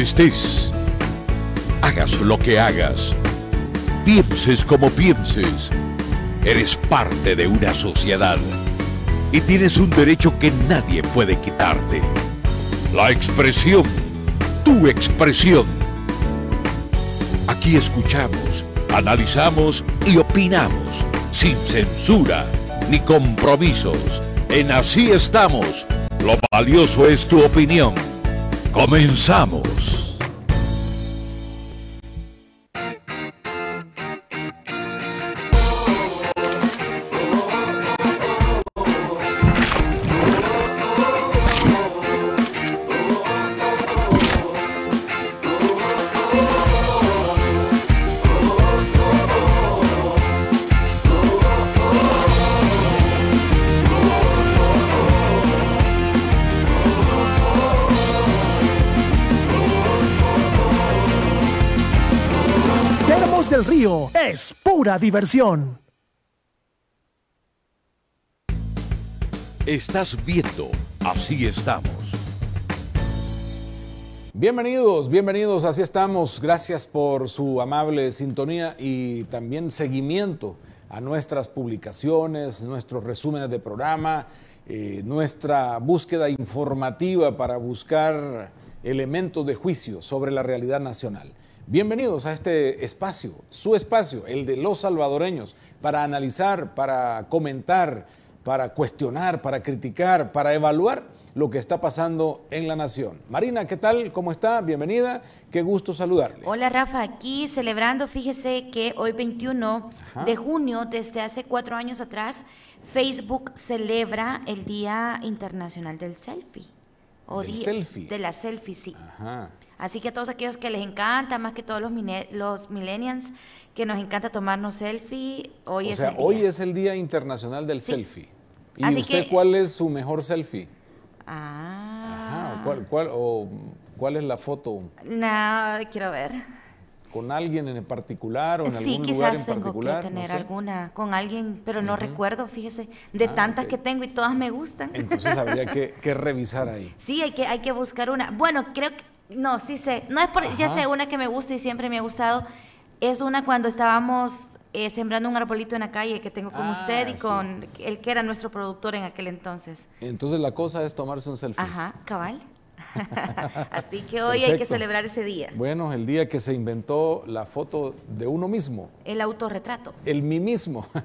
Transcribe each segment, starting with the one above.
estés, hagas lo que hagas, pienses como pienses, eres parte de una sociedad y tienes un derecho que nadie puede quitarte. La expresión, tu expresión. Aquí escuchamos, analizamos y opinamos, sin censura ni compromisos. En así estamos, lo valioso es tu opinión. Comenzamos. El Río es pura diversión. Estás viendo, así estamos. Bienvenidos, bienvenidos, así estamos. Gracias por su amable sintonía y también seguimiento a nuestras publicaciones, nuestros resúmenes de programa, eh, nuestra búsqueda informativa para buscar elementos de juicio sobre la realidad nacional. Bienvenidos a este espacio, su espacio, el de los salvadoreños, para analizar, para comentar, para cuestionar, para criticar, para evaluar lo que está pasando en la nación. Marina, ¿qué tal? ¿Cómo está? Bienvenida. Qué gusto saludarle. Hola Rafa, aquí celebrando, fíjese que hoy 21 de junio, desde hace cuatro años atrás, Facebook celebra el Día Internacional del Selfie. O del selfie. De la selfie, sí. Ajá. Así que a todos aquellos que les encanta, más que todos los, los millennials, que nos encanta tomarnos selfie, hoy es el día. hoy es el Día Internacional del Selfie. ¿Y usted cuál es su mejor selfie? Ah. Ajá, ¿cuál, o, ¿Cuál es la foto? No, quiero ver. ¿Con alguien en particular o en algún lugar en particular? Sí, quizás tengo que tener alguna, con alguien, pero no recuerdo, fíjese, de ah, tantas que tengo y todas me gustan. Entonces habría que, revisar ahí. Sí, hay que, hay que buscar una. Bueno, creo que no, sí sé. No es por, ya sé, una que me gusta y siempre me ha gustado. Es una cuando estábamos eh, sembrando un arbolito en la calle que tengo con ah, usted y con el que era nuestro productor en aquel entonces. Entonces la cosa es tomarse un selfie. Ajá, cabal. Así que hoy hay que celebrar ese día. Bueno, el día que se inventó la foto de uno mismo. El autorretrato. El mí mismo.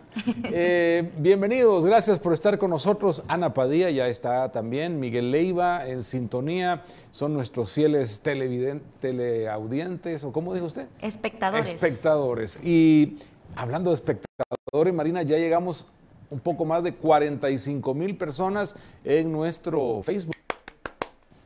Eh, bienvenidos, gracias por estar con nosotros. Ana Padilla ya está también, Miguel Leiva en sintonía, son nuestros fieles teleaudientes, o cómo dijo usted? Espectadores. Espectadores. Y hablando de espectadores, Marina, ya llegamos un poco más de 45 mil personas en nuestro Facebook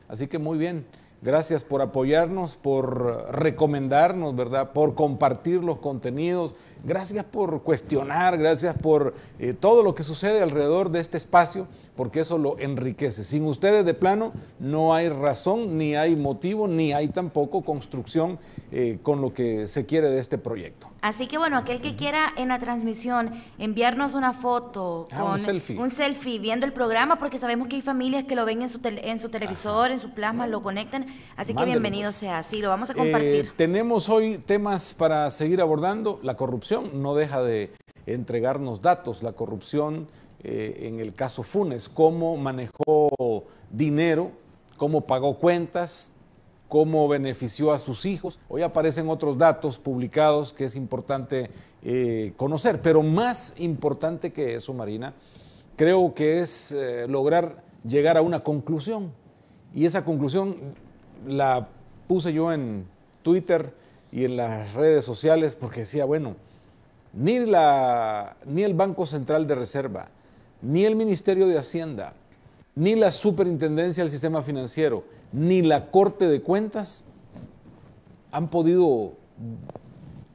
Así que muy bien, gracias por apoyarnos, por recomendarnos, ¿verdad? Por compartir los contenidos. Gracias por cuestionar, gracias por eh, todo lo que sucede alrededor de este espacio, porque eso lo enriquece. Sin ustedes de plano no hay razón, ni hay motivo, ni hay tampoco construcción eh, con lo que se quiere de este proyecto. Así que bueno, aquel que quiera en la transmisión enviarnos una foto ah, con un selfie. un selfie. viendo el programa, porque sabemos que hay familias que lo ven en su, en su televisor, en su plasma, lo conectan. Así que bienvenido sea, Así lo vamos a compartir. Eh, tenemos hoy temas para seguir abordando, la corrupción no deja de entregarnos datos. La corrupción eh, en el caso Funes, cómo manejó dinero, cómo pagó cuentas, cómo benefició a sus hijos. Hoy aparecen otros datos publicados que es importante eh, conocer, pero más importante que eso, Marina, creo que es eh, lograr llegar a una conclusión. Y esa conclusión la puse yo en Twitter y en las redes sociales porque decía, bueno, ni, ni el Banco Central de Reserva, ni el Ministerio de Hacienda, ni la Superintendencia del Sistema Financiero, ni la Corte de Cuentas han podido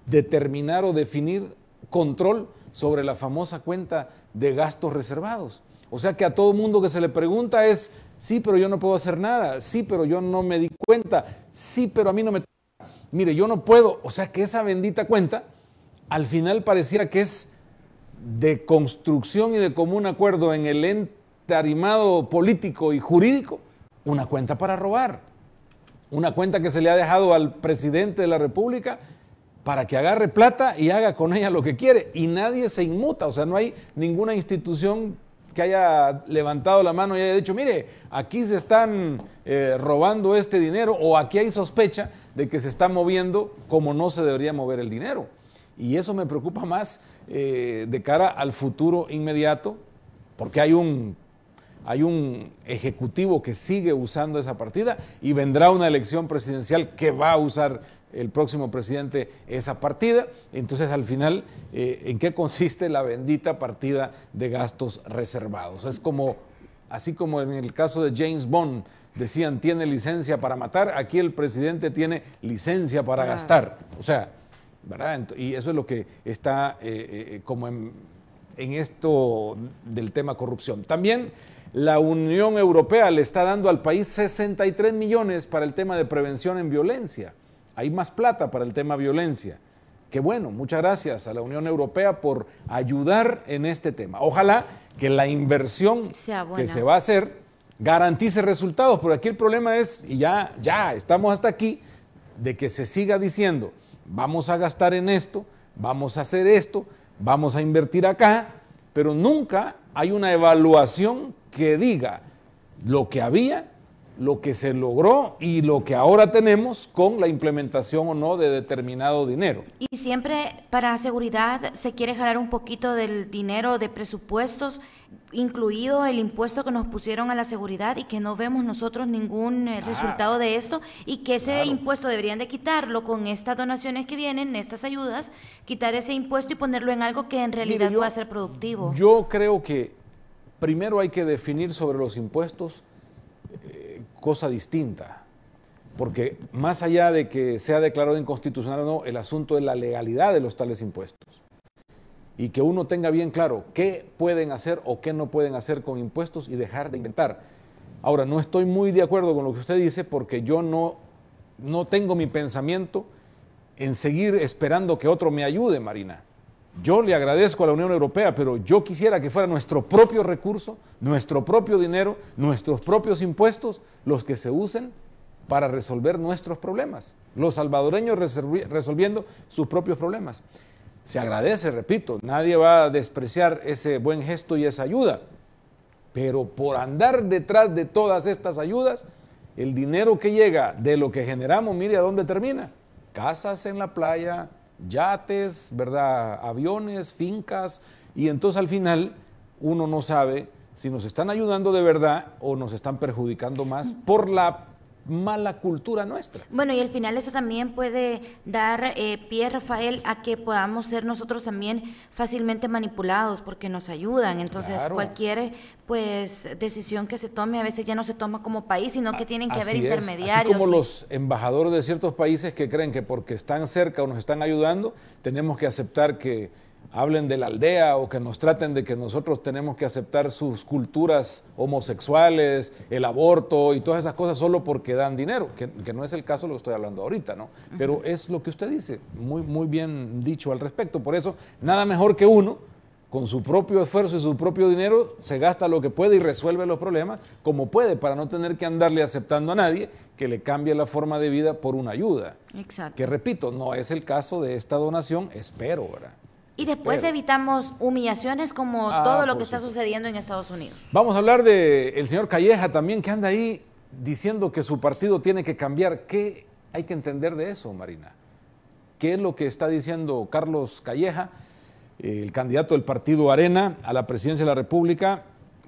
determinar o definir control sobre la famosa cuenta de gastos reservados. O sea que a todo mundo que se le pregunta es, sí, pero yo no puedo hacer nada, sí, pero yo no me di cuenta, sí, pero a mí no me... Mire, yo no puedo, o sea que esa bendita cuenta al final pareciera que es de construcción y de común acuerdo en el entarimado político y jurídico una cuenta para robar, una cuenta que se le ha dejado al presidente de la República para que agarre plata y haga con ella lo que quiere y nadie se inmuta, o sea, no hay ninguna institución que haya levantado la mano y haya dicho, mire, aquí se están eh, robando este dinero o aquí hay sospecha de que se está moviendo como no se debería mover el dinero. Y eso me preocupa más eh, de cara al futuro inmediato, porque hay un, hay un ejecutivo que sigue usando esa partida y vendrá una elección presidencial que va a usar el próximo presidente esa partida. Entonces, al final, eh, ¿en qué consiste la bendita partida de gastos reservados? Es como, así como en el caso de James Bond, decían tiene licencia para matar, aquí el presidente tiene licencia para gastar. O sea, y eso es lo que está eh, eh, eh, como en, esto del tema corrupción. También la Unión Europea le está dando al país 63 millones para el tema de prevención en violencia. Hay más plata para el tema violencia. Qué bueno, muchas gracias a la Unión Europea por ayudar en este tema. Ojalá que la inversión que se va a hacer garantice resultados, porque aquí el problema es, y ya, ya estamos hasta aquí, de que se siga diciendo, vamos a gastar en esto, vamos a hacer esto, vamos a invertir acá, pero nunca hay una evaluación que diga lo que había lo que se logró y lo que ahora tenemos con la implementación o no de determinado dinero. Y siempre para seguridad se quiere jalar un poquito del dinero de presupuestos, incluido el impuesto que nos pusieron a la seguridad y que no vemos nosotros ningún eh, resultado de esto y que ese impuesto deberían de quitarlo con estas donaciones que vienen, estas ayudas, quitar ese impuesto y ponerlo en algo que en realidad va a ser productivo. Yo creo que primero hay que definir sobre los impuestos cosa distinta. Porque más allá de que sea declarado inconstitucional o no, el asunto es la legalidad de los tales impuestos. Y que uno tenga bien claro qué pueden hacer o qué no pueden hacer con impuestos y dejar de inventar. Ahora, no estoy muy de acuerdo con lo que usted dice porque yo no, no tengo mi pensamiento en seguir esperando que otro me ayude, Marina. Yo le agradezco a la Unión Europea, pero yo quisiera que fuera nuestro propio recurso, nuestro propio dinero, nuestros propios impuestos los que se usen para resolver nuestros problemas. Los salvadoreños resolviendo sus propios problemas. Se agradece, repito, nadie va a despreciar ese buen gesto y esa ayuda. Pero por andar detrás de todas estas ayudas, el dinero que llega de lo que generamos, mire a dónde termina. Casas en la playa, yates, ¿verdad? Aviones, fincas, y entonces al final uno no sabe si nos están ayudando de verdad o nos están perjudicando más por la mala cultura nuestra. Bueno, y al final eso también puede dar eh, pie, Rafael, a que podamos ser nosotros también fácilmente manipulados porque nos ayudan. Entonces, cualquier pues decisión que se tome a veces ya no se toma como país, sino que tienen que haber intermediarios. Es. como los embajadores de ciertos países que creen que porque están cerca o nos están ayudando, tenemos que aceptar que hablen de la aldea o que nos traten de que nosotros tenemos que aceptar sus culturas homosexuales, el aborto y todas esas cosas solo porque dan dinero, que, no es el caso lo que estoy hablando ahorita, ¿no? Pero es lo que usted dice, muy, muy bien dicho al respecto. Por eso, nada mejor que uno, con su propio esfuerzo y su propio dinero, se gasta lo que puede y resuelve los problemas como puede, para no tener que andarle aceptando a nadie que le cambie la forma de vida por una ayuda. Exacto. Que repito, no es el caso de esta donación, espero, ¿verdad? Y después evitamos humillaciones como ah, todo lo que está sucediendo en Estados Unidos. Vamos a hablar del señor Calleja también, que anda ahí diciendo que su partido tiene que cambiar. ¿Qué hay que entender de eso, Marina? ¿Qué es lo que está diciendo Carlos Calleja, el candidato del partido Arena a la presidencia de la República,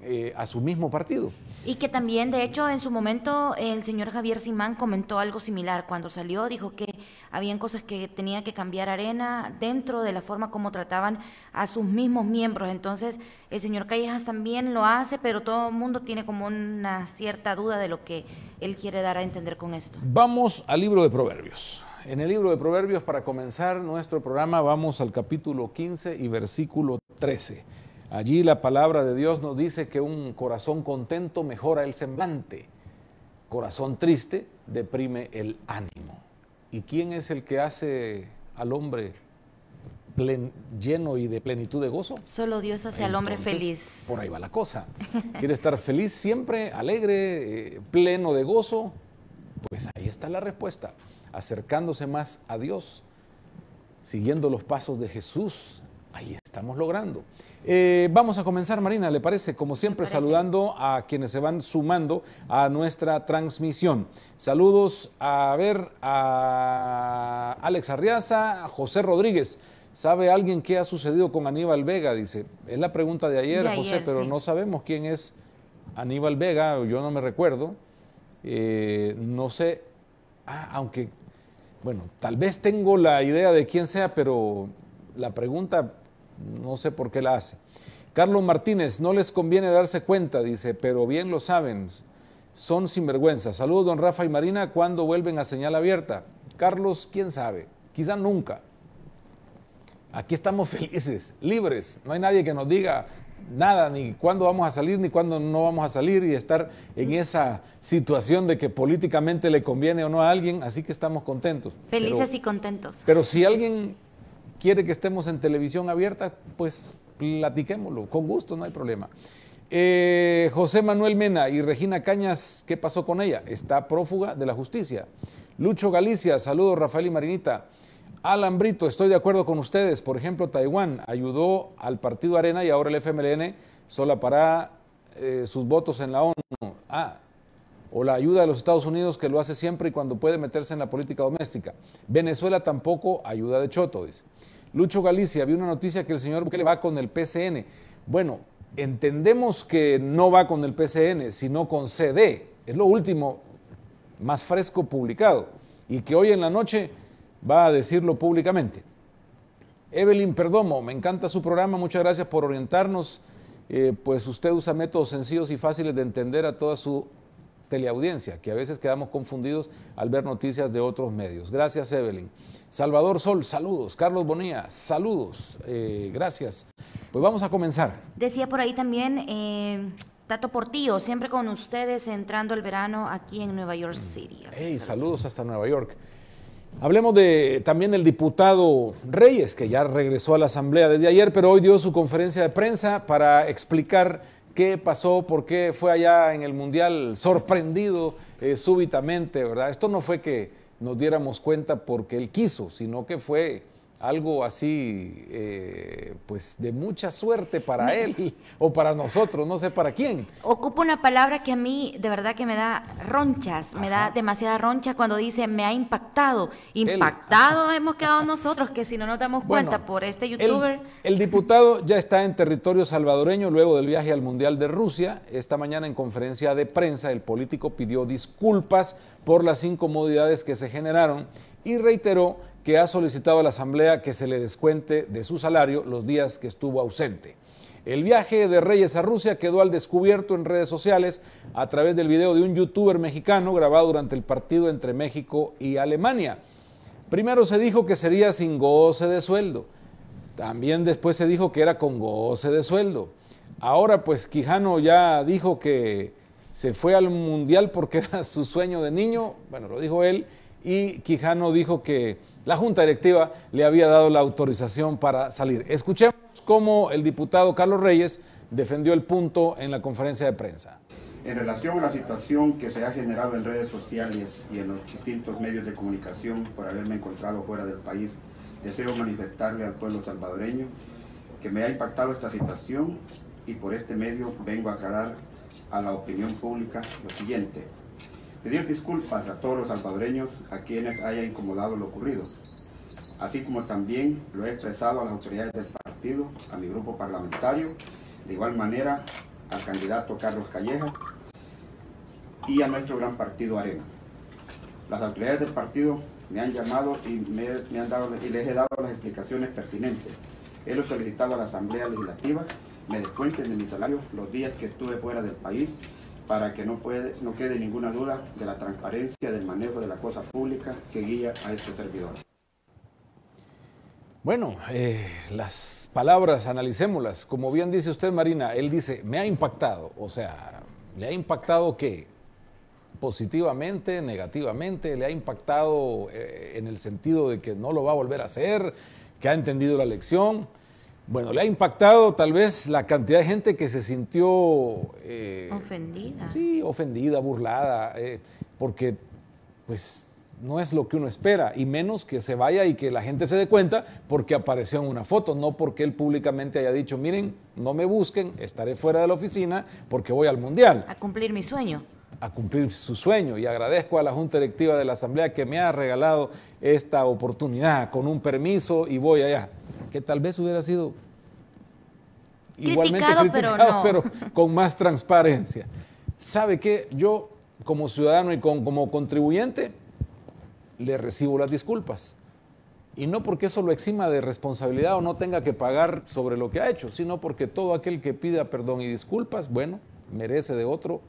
eh, a su mismo partido. Y que también, de hecho, en su momento el señor Javier Simán comentó algo similar. Cuando salió dijo que habían cosas que tenía que cambiar arena dentro de la forma como trataban a sus mismos miembros. Entonces, el señor Callejas también lo hace, pero todo el mundo tiene como una cierta duda de lo que él quiere dar a entender con esto. Vamos al libro de Proverbios. En el libro de Proverbios, para comenzar nuestro programa, vamos al capítulo 15 y versículo 13. Allí la palabra de Dios nos dice que un corazón contento mejora el semblante, corazón triste deprime el ánimo. ¿Y quién es el que hace al hombre lleno y de plenitud de gozo? Solo Dios hace al hombre feliz. Por ahí va la cosa. ¿Quiere estar feliz siempre, alegre, eh, pleno de gozo? Pues ahí está la respuesta, acercándose más a Dios, siguiendo los pasos de Jesús, ahí estamos logrando. Eh, vamos a comenzar, Marina, ¿le parece? Como siempre, saludando a quienes se van sumando a nuestra transmisión. Saludos a, ver a Alex Arriaza, a José Rodríguez. ¿Sabe alguien qué ha sucedido con Aníbal Vega? Dice, es la pregunta de ayer, José, pero no sabemos quién es Aníbal Vega, yo no me recuerdo. Eh, no sé, ah, aunque, bueno, tal vez tengo la idea de quién sea, pero la pregunta no sé por qué la hace. Carlos Martínez, no les conviene darse cuenta, dice, pero bien lo saben, son sinvergüenza. Saludos, don Rafa y Marina, ¿cuándo vuelven a señal abierta? Carlos, quién sabe, quizá nunca. Aquí estamos felices, libres, no hay nadie que nos diga nada, ni cuándo vamos a salir, ni cuándo no vamos a salir, y estar en mm. esa situación de que políticamente le conviene o no a alguien, así que estamos contentos. Felices y contentos. Pero si alguien quiere que estemos en televisión abierta, pues platiquémoslo, con gusto, no hay problema. Eh, José Manuel Mena y Regina Cañas, ¿qué pasó con ella? Está prófuga de la justicia. Lucho Galicia, saludos Rafael y Marinita. Alan Brito, estoy de acuerdo con ustedes. Por ejemplo, Taiwán ayudó al Partido Arena y ahora el FMLN sola para eh, sus votos en la ONU. Ah, o la ayuda de los Estados Unidos que lo hace siempre y cuando puede meterse en la política doméstica. Venezuela tampoco ayuda de Choto, dice. Lucho Galicia, vi una noticia que el señor Bukele va con el PCN. Bueno, entendemos que no va con el PCN, sino con CD. Es lo último más fresco publicado y que hoy en la noche va a decirlo públicamente. Evelyn Perdomo, me encanta su programa, muchas gracias por orientarnos. Eh, pues usted usa métodos sencillos y fáciles de entender a toda su teleaudiencia, que a veces quedamos confundidos al ver noticias de otros medios. Gracias, Evelyn. Salvador Sol, saludos. Carlos Bonilla, saludos. Eh, gracias. Pues vamos a comenzar. Decía por ahí también eh, Tato Portillo, siempre con ustedes entrando el verano aquí en Nueva York mm. City. Hey, saludos hasta Nueva York. Hablemos de, también del diputado Reyes, que ya regresó a la Asamblea desde ayer, pero hoy dio su conferencia de prensa para explicar qué pasó, por qué fue allá en el Mundial sorprendido eh, súbitamente, ¿verdad? Esto no fue que nos diéramos cuenta porque él quiso, sino que fue algo así, eh, pues de mucha suerte para él o para nosotros, no sé para quién. Ocupa una palabra que a mí de verdad que me da ronchas, me da demasiada roncha cuando dice me ha impactado. Impactado hemos quedado nosotros, que si no nos damos cuenta por este youtuber. el diputado ya está en territorio salvadoreño luego del viaje al Mundial de Rusia. Esta mañana en conferencia de prensa el político pidió disculpas por las incomodidades que se generaron y reiteró que ha solicitado a la Asamblea que se le descuente de su salario los días que estuvo ausente. El viaje de Reyes a Rusia quedó al descubierto en redes sociales a través del video de un youtuber mexicano grabado durante el partido entre México y Alemania. Primero se dijo que sería sin goce de sueldo. También después se dijo que era con goce de sueldo. Ahora pues Quijano ya dijo que se fue al mundial porque era su sueño de niño, bueno, lo dijo él, y Quijano dijo que la Junta Directiva le había dado la autorización para salir. Escuchemos cómo el diputado Carlos Reyes defendió el punto en la conferencia de prensa. En relación a la situación que se ha generado en redes sociales y en los distintos medios de comunicación por haberme encontrado fuera del país, deseo manifestarle al pueblo salvadoreño que me ha impactado esta situación y por este medio vengo a aclarar a la opinión pública lo siguiente pedir disculpas a todos los salvadoreños a quienes haya incomodado lo ocurrido, así como también lo he expresado a las autoridades del partido, a mi grupo parlamentario, de igual manera al candidato Carlos Calleja y a nuestro gran partido Arena. Las autoridades del partido me han llamado y, me, han dado, y les he dado las explicaciones pertinentes. He solicitado a la Asamblea Legislativa me descuenten de mi salario los días que estuve fuera del país para que no, puede, no quede ninguna duda de la transparencia del manejo de la cosa pública que guía a este servidor. Bueno, eh, las palabras, analicémoslas. Como bien dice usted, Marina, él dice, me ha impactado. O sea, ¿le ha impactado qué? Positivamente, negativamente, le ha impactado eh, en el sentido de que no lo va a volver a hacer, que ha entendido la lección. Bueno, le ha impactado tal vez la cantidad de gente que se sintió... Eh, ofendida. Sí, ofendida, burlada, eh, porque pues no es lo que uno espera, y menos que se vaya y que la gente se dé cuenta porque apareció en una foto, no porque él públicamente haya dicho, miren, no me busquen, estaré fuera de la oficina porque voy al mundial. A cumplir mi sueño a cumplir su sueño y agradezco a la Junta Directiva de la Asamblea que me ha regalado esta oportunidad con un permiso y voy allá, que tal vez hubiera sido igualmente criticado, pero, con más transparencia. ¿Sabe qué? Yo como ciudadano y como contribuyente le recibo las disculpas. Y no porque eso lo exima de responsabilidad o no tenga que pagar sobre lo que ha hecho, sino porque todo aquel que pida perdón y disculpas, bueno, merece de otro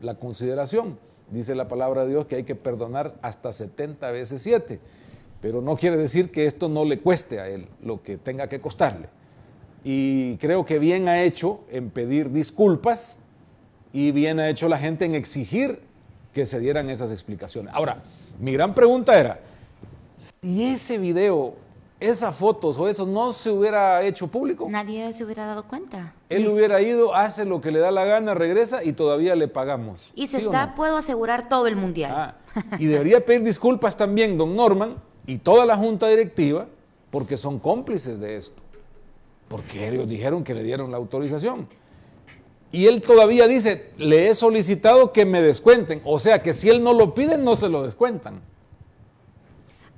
la consideración. Dice la palabra de Dios que hay que perdonar hasta 70 veces 7, pero no quiere decir que esto no le cueste a él lo que tenga que costarle. Y creo que bien ha hecho en pedir disculpas y bien ha hecho la gente en exigir que se dieran esas explicaciones. Ahora, mi gran pregunta era, si ese video esas fotos o eso no se hubiera hecho público. Nadie se hubiera dado cuenta. Él hubiera ido, hace lo que le da la gana, regresa y todavía le pagamos. Y se está, puedo asegurar, todo el mundial. Ah, y debería pedir disculpas también, don Norman, y toda la junta directiva, porque son cómplices de esto. Porque ellos dijeron que le dieron la autorización. Y él todavía dice, le he solicitado que me descuenten. O sea que si él no lo pide, no se lo descuentan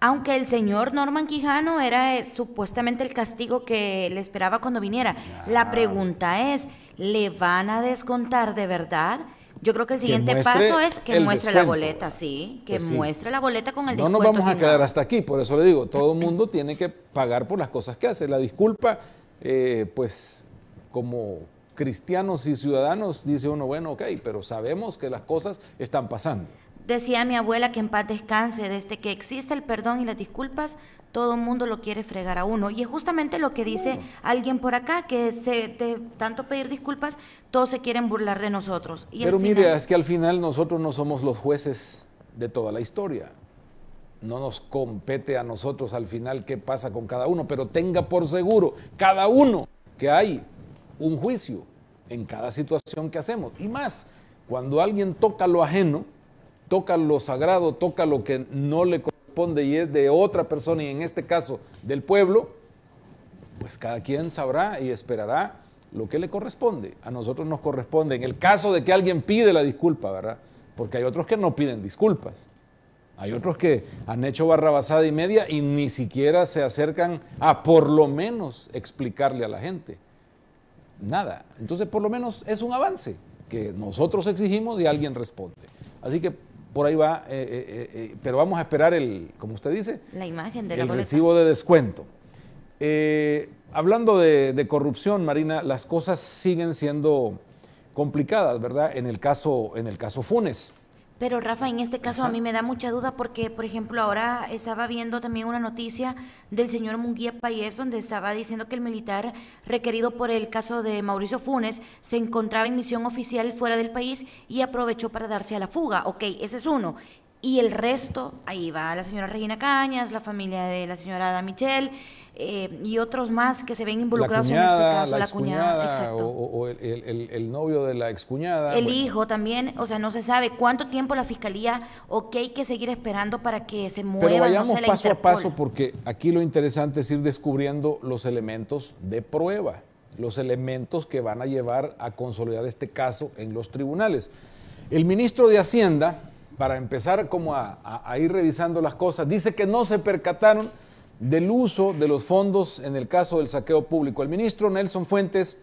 aunque el señor Norman Quijano era eh, supuestamente el castigo que le esperaba cuando viniera. La pregunta es, ¿le van a descontar de verdad? Yo creo que el siguiente paso es que muestre la boleta, sí, que pues muestre la boleta con el no No nos vamos a quedar hasta aquí, por eso le digo, todo el mundo tiene que pagar por las cosas que hace. La disculpa, eh, pues como cristianos y ciudadanos, dice uno, bueno, ok, pero sabemos que las cosas están pasando. Decía mi abuela que en paz descanse, desde que existe el perdón y las disculpas, todo el mundo lo quiere fregar a uno. Y es justamente lo que dice alguien por acá, que se, de tanto pedir disculpas, todos se quieren burlar de nosotros. Y Pero mire, es que al final nosotros no somos los jueces de toda la historia. No nos compete a nosotros al final qué pasa con cada uno, pero tenga por seguro cada uno que hay un juicio en cada situación que hacemos. Y más, cuando alguien toca lo ajeno, toca lo sagrado, toca lo que no le corresponde y es de otra persona, y en este caso del pueblo, pues cada quien sabrá y esperará lo que le corresponde. A nosotros nos corresponde, en el caso de que alguien pide la disculpa, ¿verdad? Porque hay otros que no piden disculpas. Hay otros que han hecho barrabasada y media y ni siquiera se acercan a por lo menos explicarle a la gente. Nada. Entonces, por lo menos es un avance que nosotros exigimos y alguien responde. Así que por ahí va, eh, eh, eh, pero vamos a esperar el, como usted dice, la imagen del recibo de descuento. hablando de, de, corrupción, Marina, las cosas siguen siendo complicadas, ¿verdad? En el caso, en el caso Funes. Pero Rafa, en este caso a mí me da mucha duda porque, por ejemplo, ahora estaba viendo también una noticia del señor Munguía Payés donde estaba diciendo que el militar requerido por el caso de Mauricio Funes se encontraba en misión oficial fuera del país y aprovechó para darse a la fuga. Ok, ese es uno. Y el resto, ahí va la señora Regina Cañas, la familia de la señora Ada eh, y otros más que se ven involucrados en este caso, la, cuñada, o, el, novio de la excuñada. El hijo también, o sea, no se sabe cuánto tiempo la fiscalía o qué hay que seguir esperando para que se mueva. Pero vayamos paso a paso porque aquí lo interesante es ir descubriendo los elementos de prueba, los elementos que van a llevar a consolidar este caso en los tribunales. El ministro de Hacienda, para empezar como a ir revisando las cosas, dice que no se percataron del uso de los fondos en el caso del saqueo público. El ministro Nelson Fuentes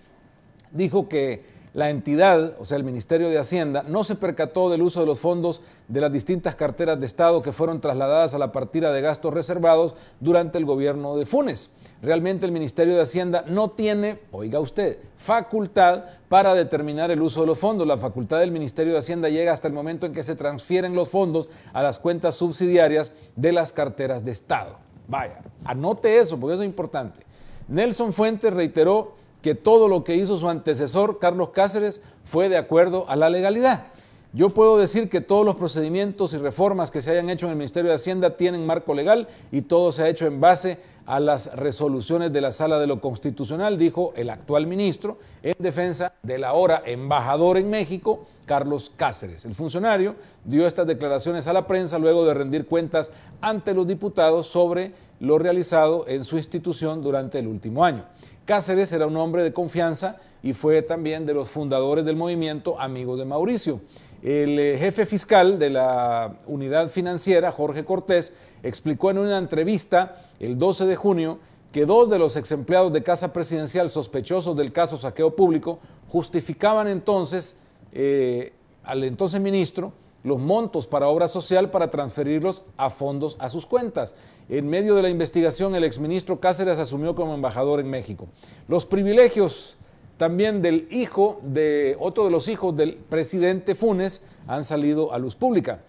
dijo que la entidad, o sea, el Ministerio de Hacienda, no se percató del uso de los fondos de las distintas carteras de Estado que fueron trasladadas a la partida de gastos reservados durante el gobierno de Funes. Realmente el Ministerio de Hacienda no tiene, oiga usted, facultad para determinar el uso de los fondos. La facultad del Ministerio de Hacienda llega hasta el momento en que se transfieren los fondos a las cuentas subsidiarias de las carteras de Estado. Vaya, anote eso porque eso es importante. Nelson Fuentes reiteró que todo lo que hizo su antecesor, Carlos Cáceres, fue de acuerdo a la legalidad. Yo puedo decir que todos los procedimientos y reformas que se hayan hecho en el Ministerio de Hacienda tienen marco legal y todo se ha hecho en base a las resoluciones de la Sala de lo Constitucional, dijo el actual ministro en defensa del ahora embajador en México, Carlos Cáceres. El funcionario dio estas declaraciones a la prensa luego de rendir cuentas ante los diputados sobre lo realizado en su institución durante el último año. Cáceres era un hombre de confianza y fue también de los fundadores del movimiento Amigos de Mauricio. El eh, jefe fiscal de la unidad financiera, Jorge Cortés, explicó en una entrevista el 12 de junio que dos de los ex empleados de Casa Presidencial sospechosos del caso saqueo público justificaban entonces eh, al entonces ministro los montos para obra social para transferirlos a fondos a sus cuentas. En medio de la investigación, el exministro Cáceres asumió como embajador en México. Los privilegios también del hijo de otro de los hijos del presidente Funes han salido a luz pública.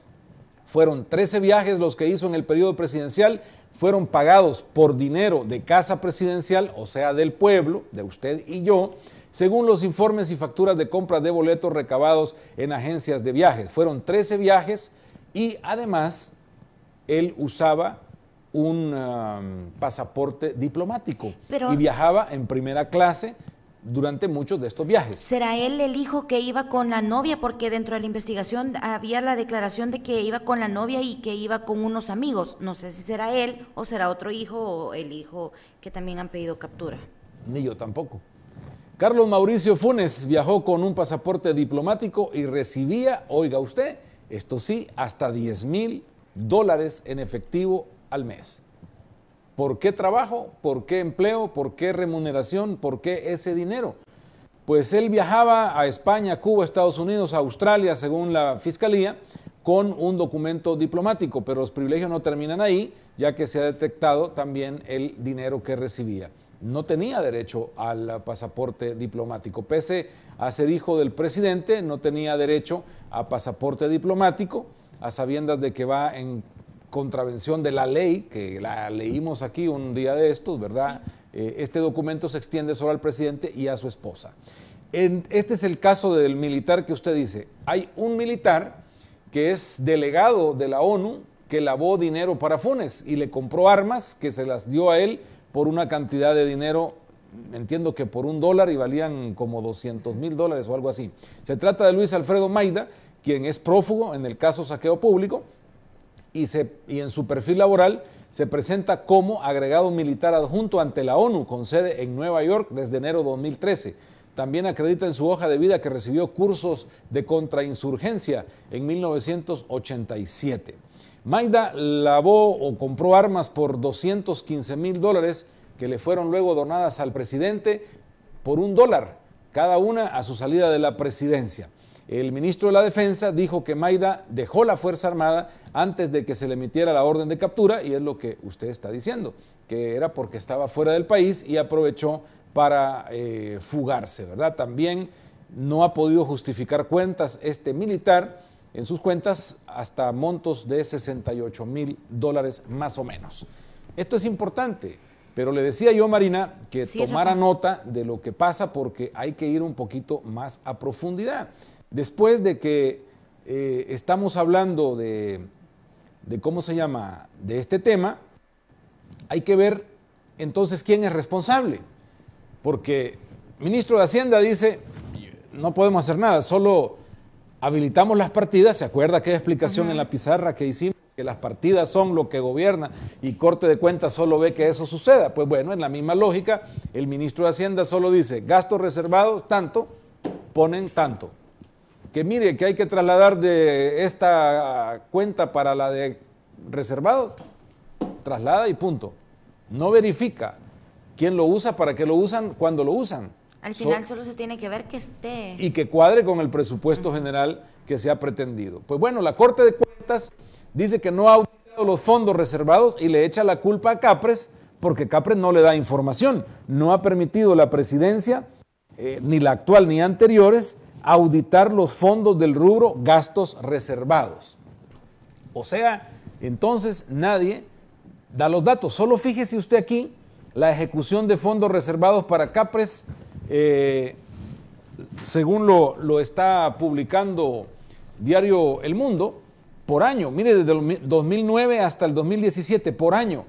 Fueron 13 viajes los que hizo en el periodo presidencial, fueron pagados por dinero de casa presidencial, o sea, del pueblo, de usted y yo, según los informes y facturas de compra de boletos recabados en agencias de viajes. Fueron 13 viajes y además él usaba un um, pasaporte diplomático y viajaba en primera clase durante muchos de estos viajes. ¿Será él el hijo que iba con la novia? Porque dentro de la investigación había la declaración de que iba con la novia y que iba con unos amigos. No sé si será él o será otro hijo o el hijo que también han pedido captura. Ni yo tampoco. Carlos Mauricio Funes viajó con un pasaporte diplomático y recibía, oiga usted, esto sí, hasta 10 mil dólares en efectivo al mes. ¿Por qué trabajo? ¿Por qué empleo? ¿Por qué remuneración? ¿Por qué ese dinero? Pues él viajaba a España, Cuba, Estados Unidos, Australia, según la fiscalía, con un documento diplomático, pero los privilegios no terminan ahí, ya que se ha detectado también el dinero que recibía. No tenía derecho al pasaporte diplomático. Pese a ser hijo del presidente, no tenía derecho a pasaporte diplomático, a sabiendas de que va en contravención de la ley, que la leímos aquí un día de estos, ¿verdad? Eh, este documento se extiende solo al presidente y a su esposa. este es el caso del militar que usted dice. Hay un militar que es delegado de la ONU que lavó dinero para Funes y le compró armas que se las dio a él por una cantidad de dinero, entiendo que por un dólar y valían como 200 mil dólares o algo así. Se trata de Luis Alfredo Maida, quien es prófugo en el caso saqueo público, y, en su perfil laboral se presenta como agregado militar adjunto ante la ONU con sede en Nueva York desde enero de 2013. También acredita en su hoja de vida que recibió cursos de contrainsurgencia en 1987. Maida lavó o compró armas por 215 mil dólares que le fueron luego donadas al presidente por un dólar cada una a su salida de la presidencia. El ministro de la Defensa dijo que Maida dejó la Fuerza Armada antes de que se le emitiera la orden de captura y es lo que usted está diciendo, que era porque estaba fuera del país y aprovechó para eh, fugarse, ¿verdad? También no ha podido justificar cuentas este militar en sus cuentas hasta montos de 68 mil dólares más o menos. Esto es importante, pero le decía yo, Marina, que tomara nota de lo que pasa porque hay que ir un poquito más a profundidad. Después de que eh, estamos hablando de, cómo se llama, de este tema, hay que ver entonces quién es responsable. Porque el ministro de Hacienda dice, no podemos hacer nada, solo habilitamos las partidas, ¿se acuerda qué explicación en la pizarra que hicimos? Que las partidas son lo que gobierna y Corte de Cuentas solo ve que eso suceda. Pues bueno, en la misma lógica, el ministro de Hacienda solo dice, gastos reservados, tanto, ponen tanto que mire, que hay que trasladar de esta cuenta para la de reservado, traslada y punto. No verifica quién lo usa, para qué lo usan, cuándo lo usan. Al final solo se tiene que ver que esté. Y que cuadre con el presupuesto general que se ha pretendido. Pues bueno, la Corte de Cuentas dice que no ha utilizado los fondos reservados y le echa la culpa a Capres porque Capres no le da información. No ha permitido la presidencia, eh, ni la actual ni anteriores, auditar los fondos del rubro gastos reservados. O sea, entonces nadie da los datos. Solo fíjese usted aquí la ejecución de fondos reservados para CAPRES, eh, según lo, lo, está publicando Diario El Mundo, por año. Mire, desde el 2009 hasta el 2017, por año.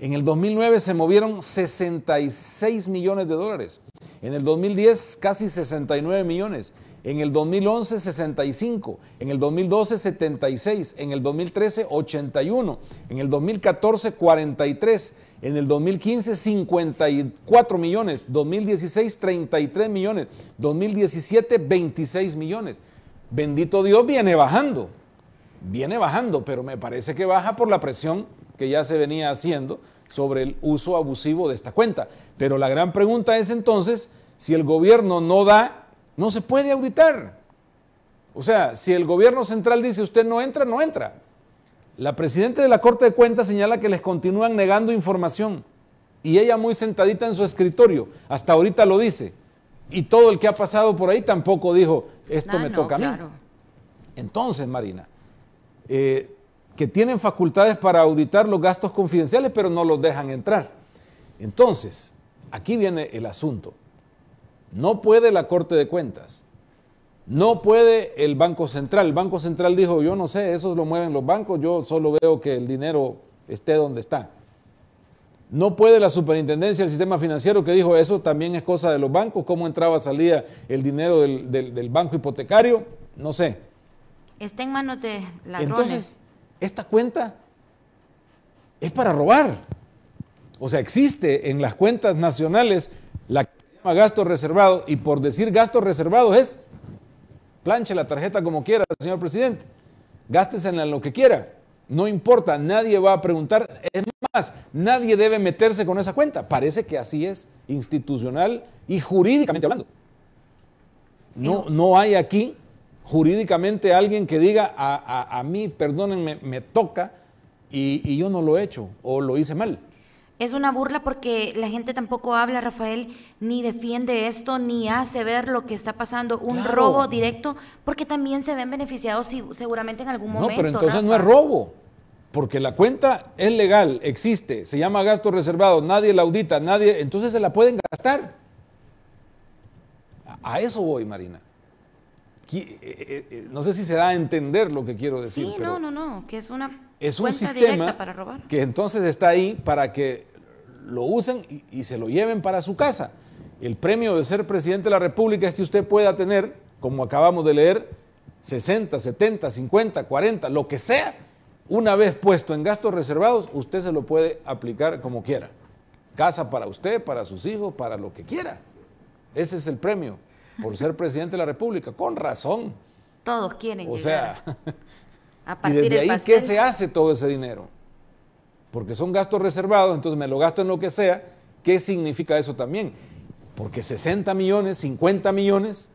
En el 2009 se movieron 66 millones de dólares. En el 2010 casi 69 millones en el 2011 65, en el 2012 76, en el 2013 81, en el 2014 43, en el 2015 54 millones, 2016 33 millones, 2017 26 millones. Bendito Dios viene bajando, viene bajando, pero me parece que baja por la presión que ya se venía haciendo sobre el uso abusivo de esta cuenta. Pero la gran pregunta es entonces si el gobierno no da no se puede auditar. O sea, si el gobierno central dice usted no entra, no entra. La presidenta de la Corte de Cuentas señala que les continúan negando información y ella muy sentadita en su escritorio, hasta ahorita lo dice. Y todo el que ha pasado por ahí tampoco dijo, esto ah, me toca a mí. Entonces, Marina, eh, que tienen facultades para auditar los gastos confidenciales, pero no los dejan entrar. Entonces, aquí viene el asunto. No puede la Corte de Cuentas. No puede el Banco Central. El Banco Central dijo, yo no sé, eso lo mueven los bancos, yo solo veo que el dinero esté donde está. No puede la superintendencia del sistema financiero que dijo, eso también es cosa de los bancos, cómo entraba, salía el dinero del, banco hipotecario, no sé. Está en manos de ladrones. Entonces, esta cuenta es para robar. O sea, existe en las cuentas nacionales la gasto reservado y por decir gasto reservado es planche la tarjeta como quiera, señor presidente. gástese en lo que quiera. No importa, nadie va a preguntar. Es más, nadie debe meterse con esa cuenta. Parece que así es, institucional y jurídicamente hablando. No, no hay aquí jurídicamente alguien que diga a, mí, perdónenme, me toca y yo no lo he hecho o lo hice mal es una burla porque la gente tampoco habla, Rafael, ni defiende esto, ni hace ver lo que está pasando, un robo directo, porque también se ven beneficiados seguramente en algún momento. No, pero entonces no es robo, porque la cuenta es legal, existe, se llama gasto reservado, nadie la audita, nadie, entonces se la pueden gastar. A eso voy, Marina. Eh, eh, eh, no sé si se da a entender lo que quiero decir. Sí, no, no, no, que es una es un sistema para robar. que entonces está ahí para que lo usen y, se lo lleven para su casa. El premio de ser presidente de la República es que usted pueda tener, como acabamos de leer, 60, 70, 50, 40, lo que sea, una vez puesto en gastos reservados, usted se lo puede aplicar como quiera. Casa para usted, para sus hijos, para lo que quiera. Ese es el premio por ser presidente de la República, con razón. Todos quieren. O sea, y desde ahí, ¿qué se hace todo ese dinero? porque son gastos reservados, entonces me lo gasto en lo que sea, ¿qué significa eso también? Porque 60 millones, 50 millones,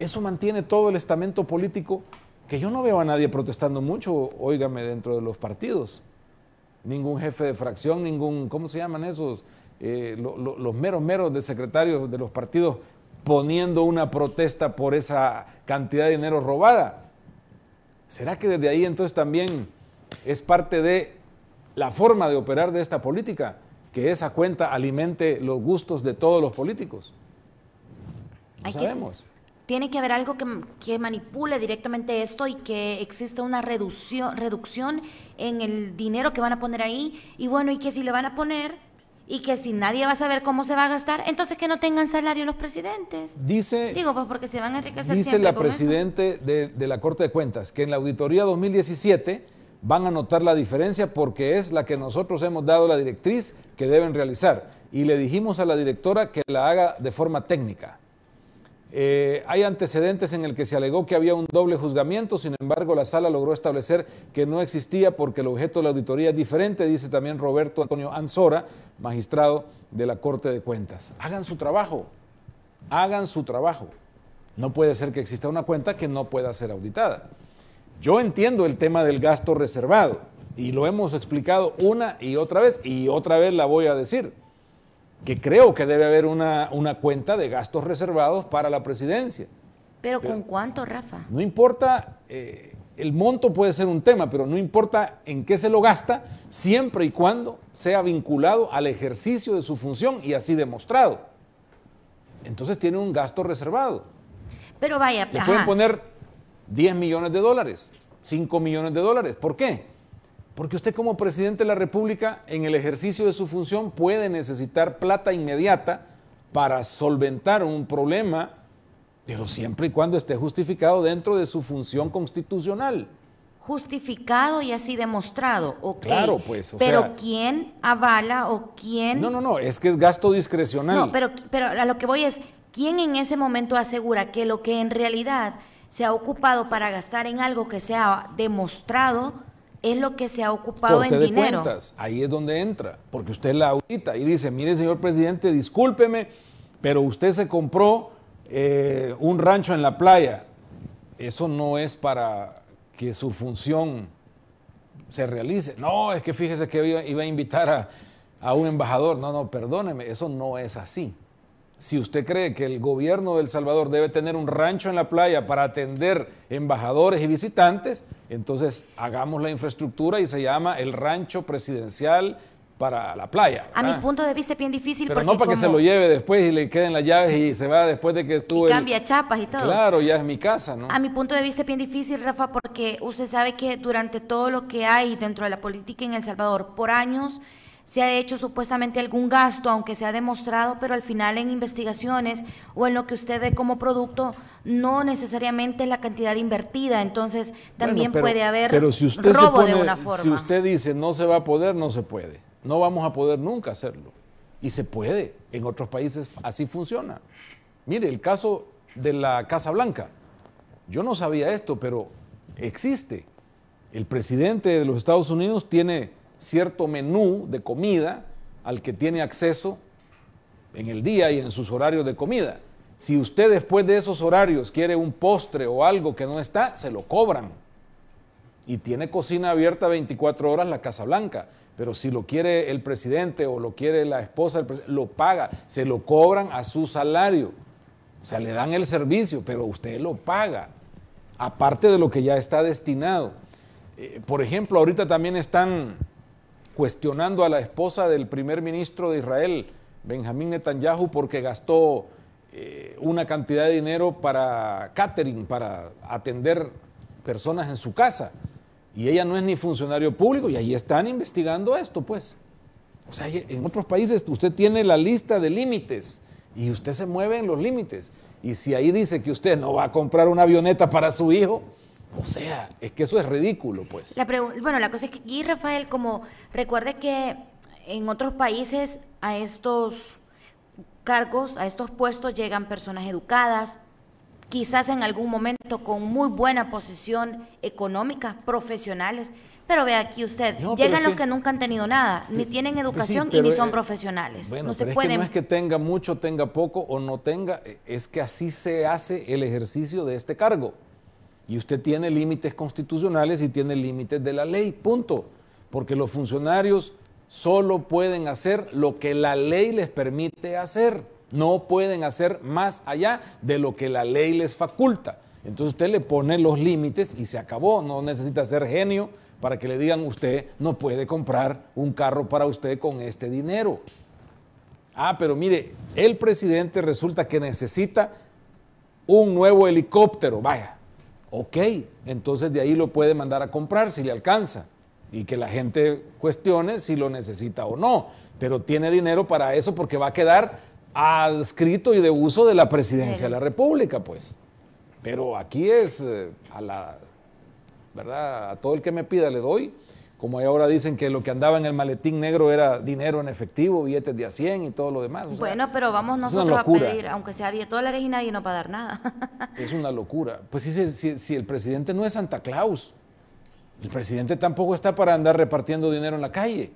eso mantiene todo el estamento político, que yo no veo a nadie protestando mucho, óigame, dentro de los partidos. Ningún jefe de fracción, ningún, ¿cómo se llaman esos? Eh, los meros, meros de secretarios de los partidos poniendo una protesta por esa cantidad de dinero robada. ¿Será que desde ahí entonces también es parte de la forma de operar de esta política, que esa cuenta alimente los gustos de todos los políticos. No sabemos. tiene que haber algo que, que, manipule directamente esto y que exista una reducción, reducción en el dinero que van a poner ahí. Y bueno, y que si le van a poner y que si nadie va a saber cómo se va a gastar, entonces que no tengan salario los presidentes. Dice, Digo, pues porque se van a enriquecer. Dice la presidente de, de la Corte de Cuentas que en la auditoría 2017 van a notar la diferencia porque es la que nosotros hemos dado la directriz que deben realizar. Y le dijimos a la directora que la haga de forma técnica. Eh, hay antecedentes en el que se alegó que había un doble juzgamiento, sin embargo la sala logró establecer que no existía porque el objeto de la auditoría es diferente, dice también Roberto Antonio Ansora, magistrado de la Corte de Cuentas. Hagan su trabajo, hagan su trabajo. No puede ser que exista una cuenta que no pueda ser auditada. Yo entiendo el tema del gasto reservado y lo hemos explicado una y otra vez y otra vez la voy a decir, que creo que debe haber una, cuenta de gastos reservados para la presidencia. ¿Pero, con cuánto, Rafa? No importa, eh, el monto puede ser un tema, pero no importa en qué se lo gasta, siempre y cuando sea vinculado al ejercicio de su función y así demostrado. Entonces tiene un gasto reservado. Pero vaya, le pueden poner 10 millones de dólares, 5 millones de dólares. ¿Por qué? Porque usted como presidente de la República, en el ejercicio de su función, puede necesitar plata inmediata para solventar un problema, pero siempre y cuando esté justificado dentro de su función constitucional. Justificado y así demostrado, ok. Claro, pues. pero ¿quién avala o quién...? No, no, no, es que es gasto discrecional. No, pero, pero a lo que voy es, ¿quién en ese momento asegura que lo que en realidad se ha ocupado para gastar en algo que se ha demostrado es lo que se ha ocupado en dinero. ahí es donde entra, porque usted la audita y dice, mire señor presidente, discúlpeme, pero usted se compró eh, un rancho en la playa. Eso no es para que su función se realice. No, es que fíjese que iba, a invitar a un embajador. No, no, perdóneme, eso no es así. Si usted cree que el gobierno de El Salvador debe tener un rancho en la playa para atender embajadores y visitantes, entonces hagamos la infraestructura y se llama el rancho presidencial para la playa. A mi punto de vista es bien difícil. Pero no para que se lo lleve después y le queden las llaves y se va después de que tú... cambia chapas y todo. Claro, ya es mi casa, ¿no? A mi punto de vista es bien difícil, Rafa, porque usted sabe que durante todo lo que hay dentro de la política en El Salvador, por años se ha hecho supuestamente algún gasto, aunque se ha demostrado, pero al final en investigaciones o en lo que usted ve como producto, no necesariamente la cantidad invertida. Entonces, también puede haber pero si usted robo de una forma. Si usted dice no se va a poder, no se puede. No vamos a poder nunca hacerlo. Y se puede. En otros países así funciona. Mire, el caso de la Casa Blanca. Yo no sabía esto, pero existe. El presidente de los Estados Unidos tiene cierto menú de comida al que tiene acceso en el día y en sus horarios de comida. Si usted después de esos horarios quiere un postre o algo que no está, se lo cobran. Y tiene cocina abierta 24 horas la Casa Blanca. Pero si lo quiere el presidente o lo quiere la esposa del presidente, lo paga, se lo cobran a su salario. O sea, le dan el servicio, pero usted lo paga, aparte de lo que ya está destinado. Eh, por ejemplo, ahorita también están cuestionando a la esposa del primer ministro de Israel, Benjamín Netanyahu, porque gastó eh, una cantidad de dinero para catering, para atender personas en su casa. Y ella no es ni funcionario público y ahí están investigando esto, pues. O sea, en otros países usted tiene la lista de límites y usted se mueve en los límites. Y si ahí dice que usted no va a comprar una avioneta para su hijo, o sea, es que eso es ridículo, pues. bueno, la cosa es que aquí, Rafael, como recuerde que en otros países a estos cargos, a estos puestos llegan personas educadas, quizás en algún momento con muy buena posición económica, profesionales. Pero vea aquí usted, llegan los que, nunca han tenido nada, ni tienen educación y ni son profesionales. Bueno, no se que no es que tenga mucho, tenga poco o no tenga, e-, es que así se hace el ejercicio de este cargo. Y usted tiene límites constitucionales y tiene límites de la ley, punto. Porque los funcionarios solo pueden hacer lo que la ley les permite hacer. No pueden hacer más allá de lo que la ley les faculta. Entonces usted le pone los límites y se acabó. No necesita ser genio para que le digan usted no puede comprar un carro para usted con este dinero. Ah, pero mire, el presidente resulta que necesita un nuevo helicóptero. Vaya, Ok, entonces de ahí lo puede mandar a comprar si le alcanza y que la gente cuestione si lo necesita o no, pero tiene dinero para eso porque va a quedar adscrito y de uso de la presidencia de la República, pues. Pero aquí es eh, a la, ¿verdad? A todo el que me pida le doy como ahora dicen que lo que andaba en el maletín negro era dinero en efectivo, billetes de a 100 y todo lo demás. bueno, pero vamos nosotros a pedir, aunque sea 10 dólares y nadie no va a dar nada. es una locura. Pues si, el presidente no es Santa Claus, el presidente tampoco está para andar repartiendo dinero en la calle.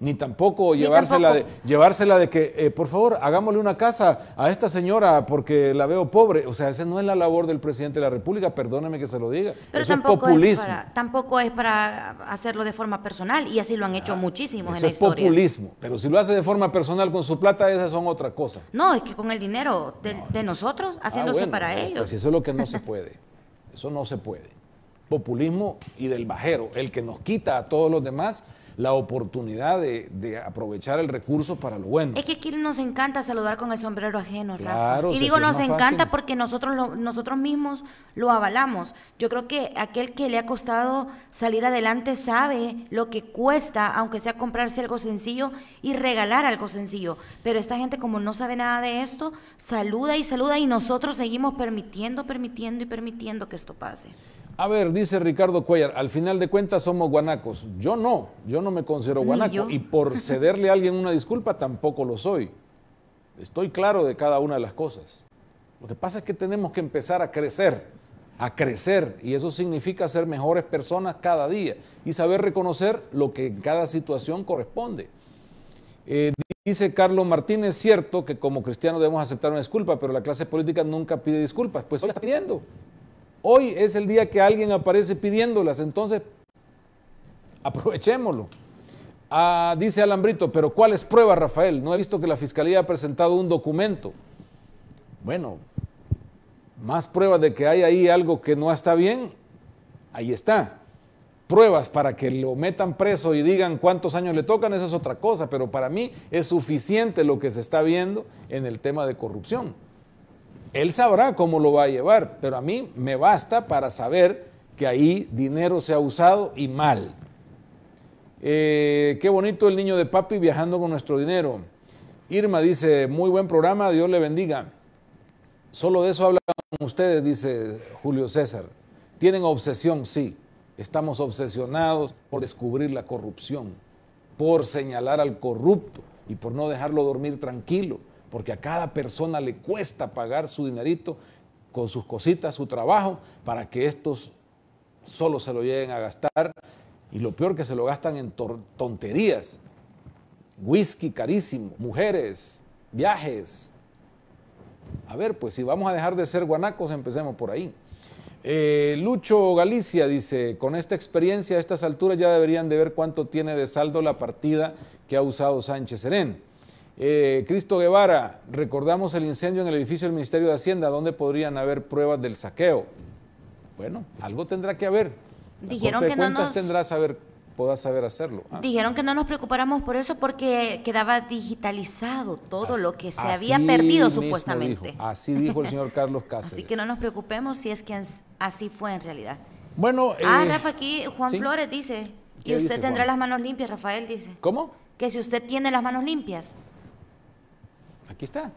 Ni tampoco, llevársela, De, llevársela de que, eh, por favor, hagámosle una casa a esta señora porque la veo pobre. O sea, esa no es la labor del presidente de la República, perdóneme que se lo diga. Pero tampoco es populismo. para, tampoco es para hacerlo de forma personal y así lo han hecho ah, muchísimos en la historia. es populismo, pero si lo hace de forma personal con su plata, esas son otra cosa. No, es que con el dinero de, nosotros, ah, haciéndose para pues, ellos. Pues, eso es lo que no se puede. Eso no se puede. Populismo y del bajero, el que nos quita a todos los demás la oportunidad de, aprovechar el recurso para lo bueno. Es que aquí nos encanta saludar con el sombrero ajeno, Y digo, nos encanta porque nosotros, nosotros mismos lo avalamos. Yo creo que aquel que le ha costado salir adelante sabe lo que cuesta, aunque sea comprarse algo sencillo y regalar algo sencillo. Pero esta gente, como no sabe nada de esto, saluda y saluda y nosotros seguimos permitiendo, permitiendo y permitiendo que esto pase. A ver, dice Ricardo Cuellar, al final de cuentas somos guanacos. Yo no, yo no me considero guanaco. Y por cederle a alguien una disculpa tampoco lo soy. Estoy claro de cada una de las cosas. Lo que pasa es que tenemos que empezar a crecer, a crecer, y eso significa ser mejores personas cada día y saber reconocer lo que en cada situación corresponde. Eh, dice Carlos Martínez, cierto que como cristianos debemos aceptar una disculpa, pero la clase política nunca pide disculpas, pues hoy está pidiendo. Hoy es el día que alguien aparece pidiéndolas, entonces aprovechémoslo. Ah, dice Alambrito, pero ¿cuál es prueba, Rafael? No he visto que la Fiscalía ha presentado un documento. Bueno, más pruebas de que hay ahí algo que no está bien, ahí está. Pruebas para que lo metan preso y digan cuántos años le tocan, esa es otra cosa, pero para mí es suficiente lo que se está viendo en el tema de corrupción. Él sabrá cómo lo va a llevar, pero a mí me basta para saber que ahí dinero se ha usado y mal. Eh, qué bonito el niño de papi viajando con nuestro dinero. Irma dice, muy buen programa, Dios le bendiga. Solo de eso hablan ustedes, dice Julio César. Tienen obsesión, sí. Estamos obsesionados por descubrir la corrupción, por señalar al corrupto y por no dejarlo dormir tranquilo porque a cada persona le cuesta pagar su dinerito con sus cositas, su trabajo, para que estos solo se lo lleguen a gastar y lo peor que se lo gastan en tonterías, whisky carísimo, mujeres, viajes. A ver, pues si vamos a dejar de ser guanacos, empecemos por ahí. Eh, Lucho Galicia dice, con esta experiencia a estas alturas ya deberían de ver cuánto tiene de saldo la partida que ha usado Sánchez Serén. Eh, Cristo Guevara, recordamos el incendio en el edificio del Ministerio de Hacienda, ¿dónde podrían haber pruebas del saqueo. Bueno, algo tendrá que haber. Dijeron que no nos... tendrá saber, podrás saber hacerlo. ¿ah? Dijeron que no nos preocupáramos por eso porque quedaba digitalizado todo lo que se había perdido supuestamente. así dijo el señor Carlos Cáceres. así que no nos preocupemos si es que así fue en realidad. Bueno, ah, eh, Rafa, aquí Juan Flores dice, que usted tendrá las manos limpias, Rafael dice. ¿Cómo? Que si usted tiene las manos limpias. Aquí está.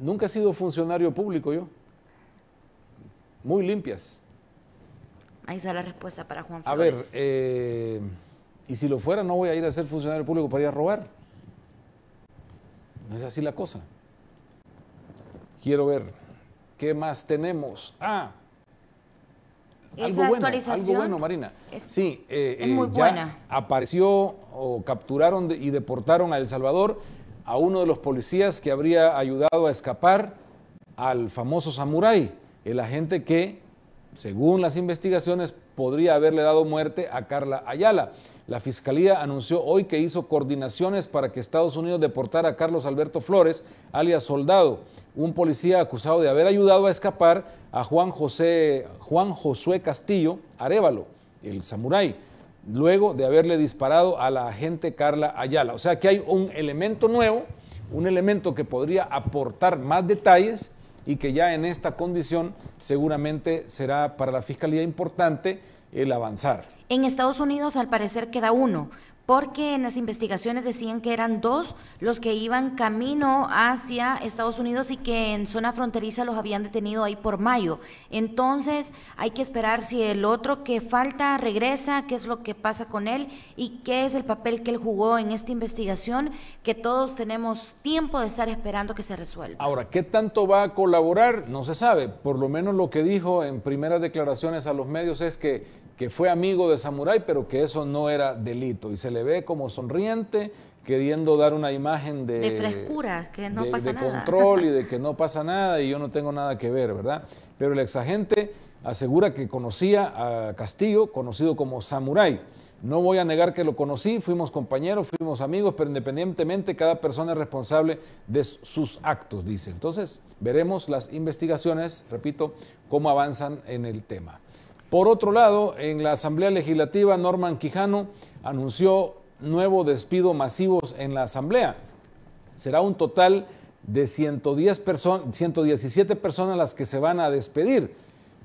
Nunca he sido funcionario público yo. Muy limpias. Ahí está la respuesta para Juan Flores. A ver, eh, y si lo fuera, no voy a ir a ser funcionario público para ir a robar. No es así la cosa. Quiero ver, ¿qué más tenemos? Ah, algo bueno, algo bueno, Marina. sí, eh, eh, muy buena. apareció o capturaron y deportaron a El Salvador a uno de los policías que habría ayudado a escapar al famoso samurái, el agente que, según las investigaciones, podría haberle dado muerte a Carla Ayala. La fiscalía anunció hoy que hizo coordinaciones para que Estados Unidos deportara a Carlos Alberto Flores, alias Soldado, un policía acusado de haber ayudado a escapar a Juan José Juan Josué Castillo Arevalo, el samurái luego de haberle disparado a la agente Carla Ayala. O sea que hay un elemento nuevo, un elemento que podría aportar más detalles y que ya en esta condición seguramente será para la Fiscalía importante el avanzar. En Estados Unidos al parecer queda uno, porque en las investigaciones decían que eran dos los que iban camino hacia Estados Unidos y que en zona fronteriza los habían detenido ahí por mayo. Entonces hay que esperar si el otro que falta regresa, qué es lo que pasa con él y qué es el papel que él jugó en esta investigación que todos tenemos tiempo de estar esperando que se resuelva. Ahora, ¿qué tanto va a colaborar? No se sabe. Por lo menos lo que dijo en primeras declaraciones a los medios es que que fue amigo de samurái, pero que eso no era delito. Y se le ve como sonriente, queriendo dar una imagen de, de frescura, que no de, de control y de que no pasa nada y yo no tengo nada que ver, ¿verdad? Pero el exagente asegura que conocía a Castillo, conocido como Samurai. No voy a negar que lo conocí, fuimos compañeros, fuimos amigos, pero independientemente cada persona es responsable de sus actos, dice. Entonces, veremos las investigaciones, repito, cómo avanzan en el tema. Por otro lado, en la Asamblea Legislativa, Norman Quijano anunció nuevo despido masivos en la Asamblea. Será un total de 110 perso 117 personas las que se van a despedir,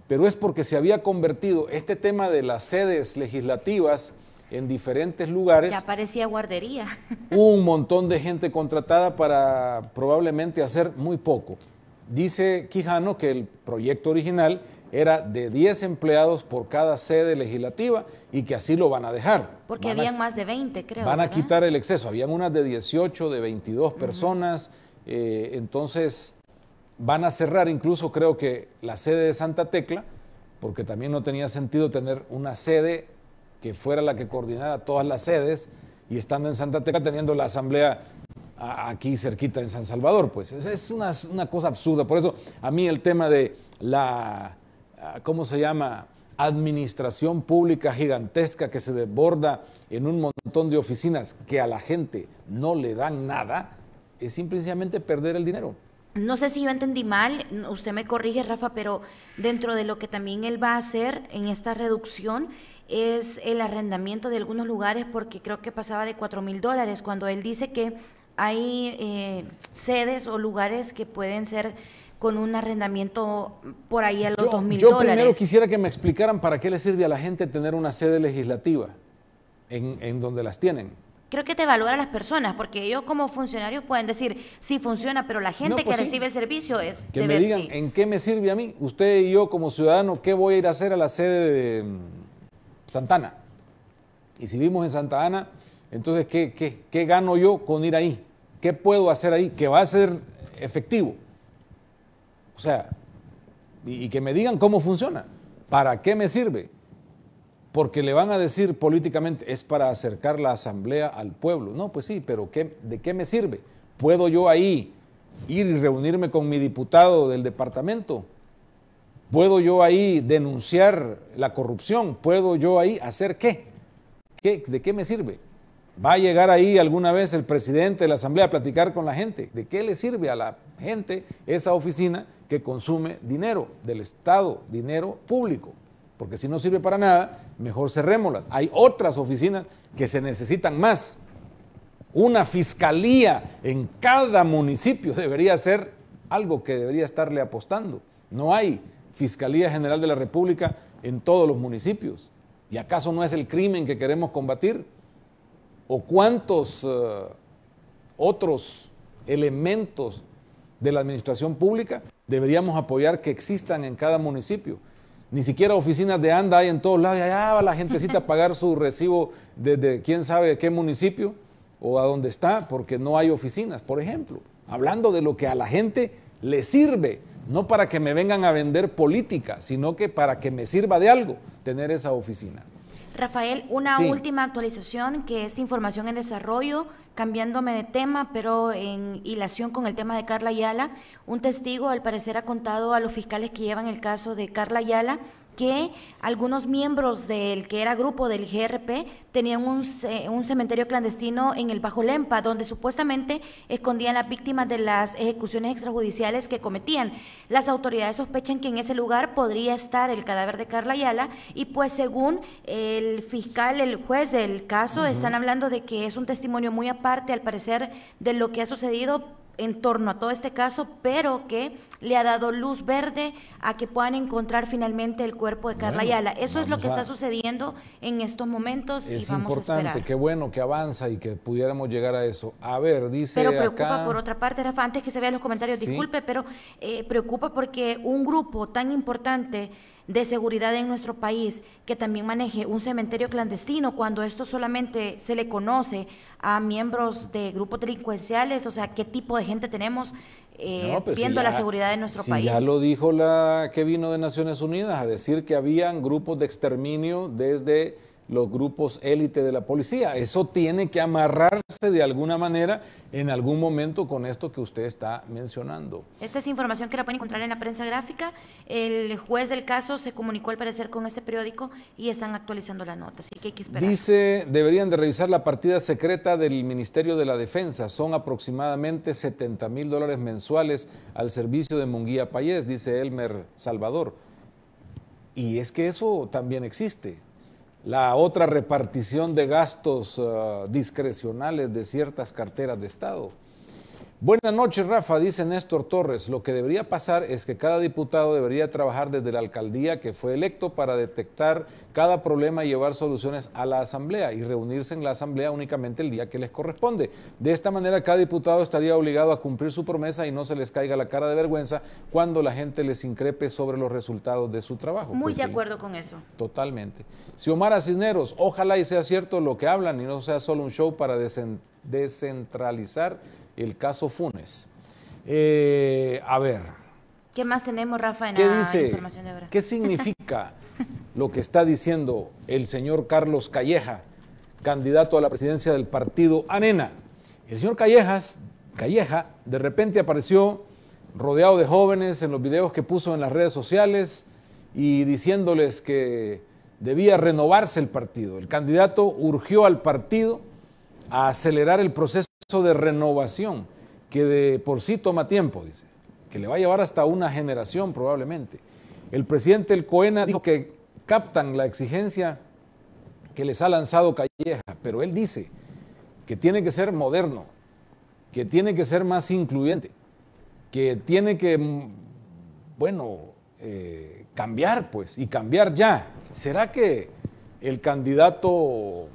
pero es porque se había convertido este tema de las sedes legislativas en diferentes lugares. Ya parecía guardería. Un montón de gente contratada para probablemente hacer muy poco. Dice Quijano que el proyecto original era de 10 empleados por cada sede legislativa y que así lo van a dejar. Porque habían más de 20, creo. Van a quitar el exceso. Habían unas de 18, de 22 personas. Eh, entonces van a cerrar incluso creo que la sede de Santa Tecla, porque también no tenía sentido tener una sede que fuera la que coordinara todas las sedes y estando en Santa Tecla teniendo la asamblea aquí cerquita en San Salvador. Pues es, una cosa absurda. Por eso a mí el tema de la Ah, ¿cómo se llama? administración pública gigantesca que se desborda en un montón de oficinas que a la gente no le dan nada, es simplemente perder el dinero. No sé si yo entendí mal, usted me corrige, Rafa, pero dentro de lo que también él va a hacer en esta reducción es el arrendamiento de algunos lugares, porque creo que pasaba de 4 mil dólares, cuando él dice que hay eh, sedes o lugares que pueden ser con un arrendamiento por ahí a los dos mil dólares. Yo primero quisiera que me explicaran para qué le sirve a la gente tener una sede legislativa en, donde las tienen creo que te valora a las personas, porque ellos como funcionarios pueden decir sí funciona, pero la gente pues que recibe el servicio es que me digan en qué me sirve a mí, usted y yo como ciudadano, qué voy a ir a hacer a la sede de mm, Santana. Y si vivimos en Santa Ana, entonces qué, qué gano yo con ir ahí, qué puedo hacer ahí, que va a ser efectivo. O sea, y, que me digan cómo funciona, para qué me sirve. Porque le van a decir políticamente, es para acercar la asamblea al pueblo. No, pues sí, pero ¿qué, ¿de qué me sirve? ¿Puedo yo ahí ir y reunirme con mi diputado del departamento? ¿Puedo yo ahí denunciar la corrupción? ¿Puedo yo ahí hacer qué? ¿Qué ¿De qué me sirve? ¿Va a llegar ahí alguna vez el presidente de la Asamblea a platicar con la gente? ¿De qué le sirve a la gente esa oficina que consume dinero del Estado, dinero público, porque si no sirve para nada, mejor cerrémoslas. Hay otras oficinas que se necesitan más. Una fiscalía en cada municipio debería ser algo que debería estarle apostando. No hay Fiscalía General de la República en todos los municipios. ¿Y acaso no es el crimen que queremos combatir? ¿O cuántos eh, otros elementos de la administración pública deberíamos apoyar que existan en cada municipio. Ni siquiera oficinas de ANDA hay en todos lados. Y va la gentecita a pagar su recibo desde quién sabe qué municipio o a dónde está, porque no hay oficinas, por ejemplo. Hablando de lo que a la gente le sirve, no para que me vengan a vender política, sino que para que me sirva de algo tener esa oficina. Rafael, una última actualización que es información en desarrollo, cambiándome de tema, pero en hilación con el tema de Carla Ayala. Un testigo, al parecer, ha contado a los fiscales que llevan el caso de Carla Ayala que algunos miembros del que era grupo del GRP tenían un, un cementerio clandestino en el Bajo Lempa, donde supuestamente escondían las víctimas de las ejecuciones extrajudiciales que cometían. Las autoridades sospechan que en ese lugar podría estar el cadáver de Carla Ayala y pues según el fiscal, el juez del caso, están hablando de que es un testimonio muy aparte al parecer de lo que ha sucedido en torno a todo este caso, pero que le ha dado luz verde a que puedan encontrar finalmente el cuerpo de Carla Ayala. Eso es lo que está sucediendo en estos momentos. Es y vamos importante, a qué bueno que avanza y que pudiéramos llegar a eso. A ver, dice. Pero preocupa por otra parte, Rafa, antes que se vean los comentarios, disculpe, pero eh, preocupa porque un grupo tan importante de seguridad en nuestro país que también maneje un cementerio clandestino cuando esto solamente se le conoce a miembros de grupos delincuenciales? O sea, ¿qué tipo de gente tenemos eh, pues viendo la seguridad de nuestro país? Ya lo dijo la que vino de Naciones Unidas a decir que habían grupos de exterminio desde los grupos élite de la policía. Eso tiene que amarrarse de alguna manera en algún momento con esto que usted está mencionando. Esta es información que la pueden encontrar en la prensa gráfica. El juez del caso se comunicó al parecer con este periódico y están actualizando la nota, así que hay que esperar. Dice, deberían de revisar la partida secreta del Ministerio de la Defensa. Son aproximadamente 70 mil dólares mensuales al servicio de Munguía Payés, dice Elmer Salvador. Y es que eso también existe la otra repartición de gastos eh, discrecionales de ciertas carteras de Estado. Buenas noches, Rafa, dice Néstor Torres. Lo que debería pasar es que cada diputado debería trabajar desde la alcaldía que fue electo para detectar cada problema y llevar soluciones a la asamblea y reunirse en la asamblea únicamente el día que les corresponde. De esta manera, cada diputado estaría obligado a cumplir su promesa y no se les caiga la cara de vergüenza cuando la gente les increpe sobre los resultados de su trabajo. Muy pues de acuerdo con eso. Totalmente. Si Xiomara Cisneros, ojalá y sea cierto lo que hablan y no sea solo un show para descentralizar el caso Funes. Eh, a ver. ¿Qué más tenemos, Rafa, ¿Qué información de ¿Qué significa lo que está diciendo el señor Carlos Calleja, candidato a la presidencia del partido ANENA? El señor Callejas, Calleja de repente apareció rodeado de jóvenes en los videos que puso en las redes sociales y diciéndoles que debía renovarse el partido. El candidato urgió al partido a acelerar el proceso de renovación que de por sí toma tiempo, dice, que le va a llevar hasta una generación probablemente. El presidente El Coena dijo que captan la exigencia que les ha lanzado Calleja, pero él dice que tiene que ser moderno, que tiene que ser más incluyente, que tiene que, mm, bueno, eh, cambiar pues, y cambiar ya. ¿Será que el candidato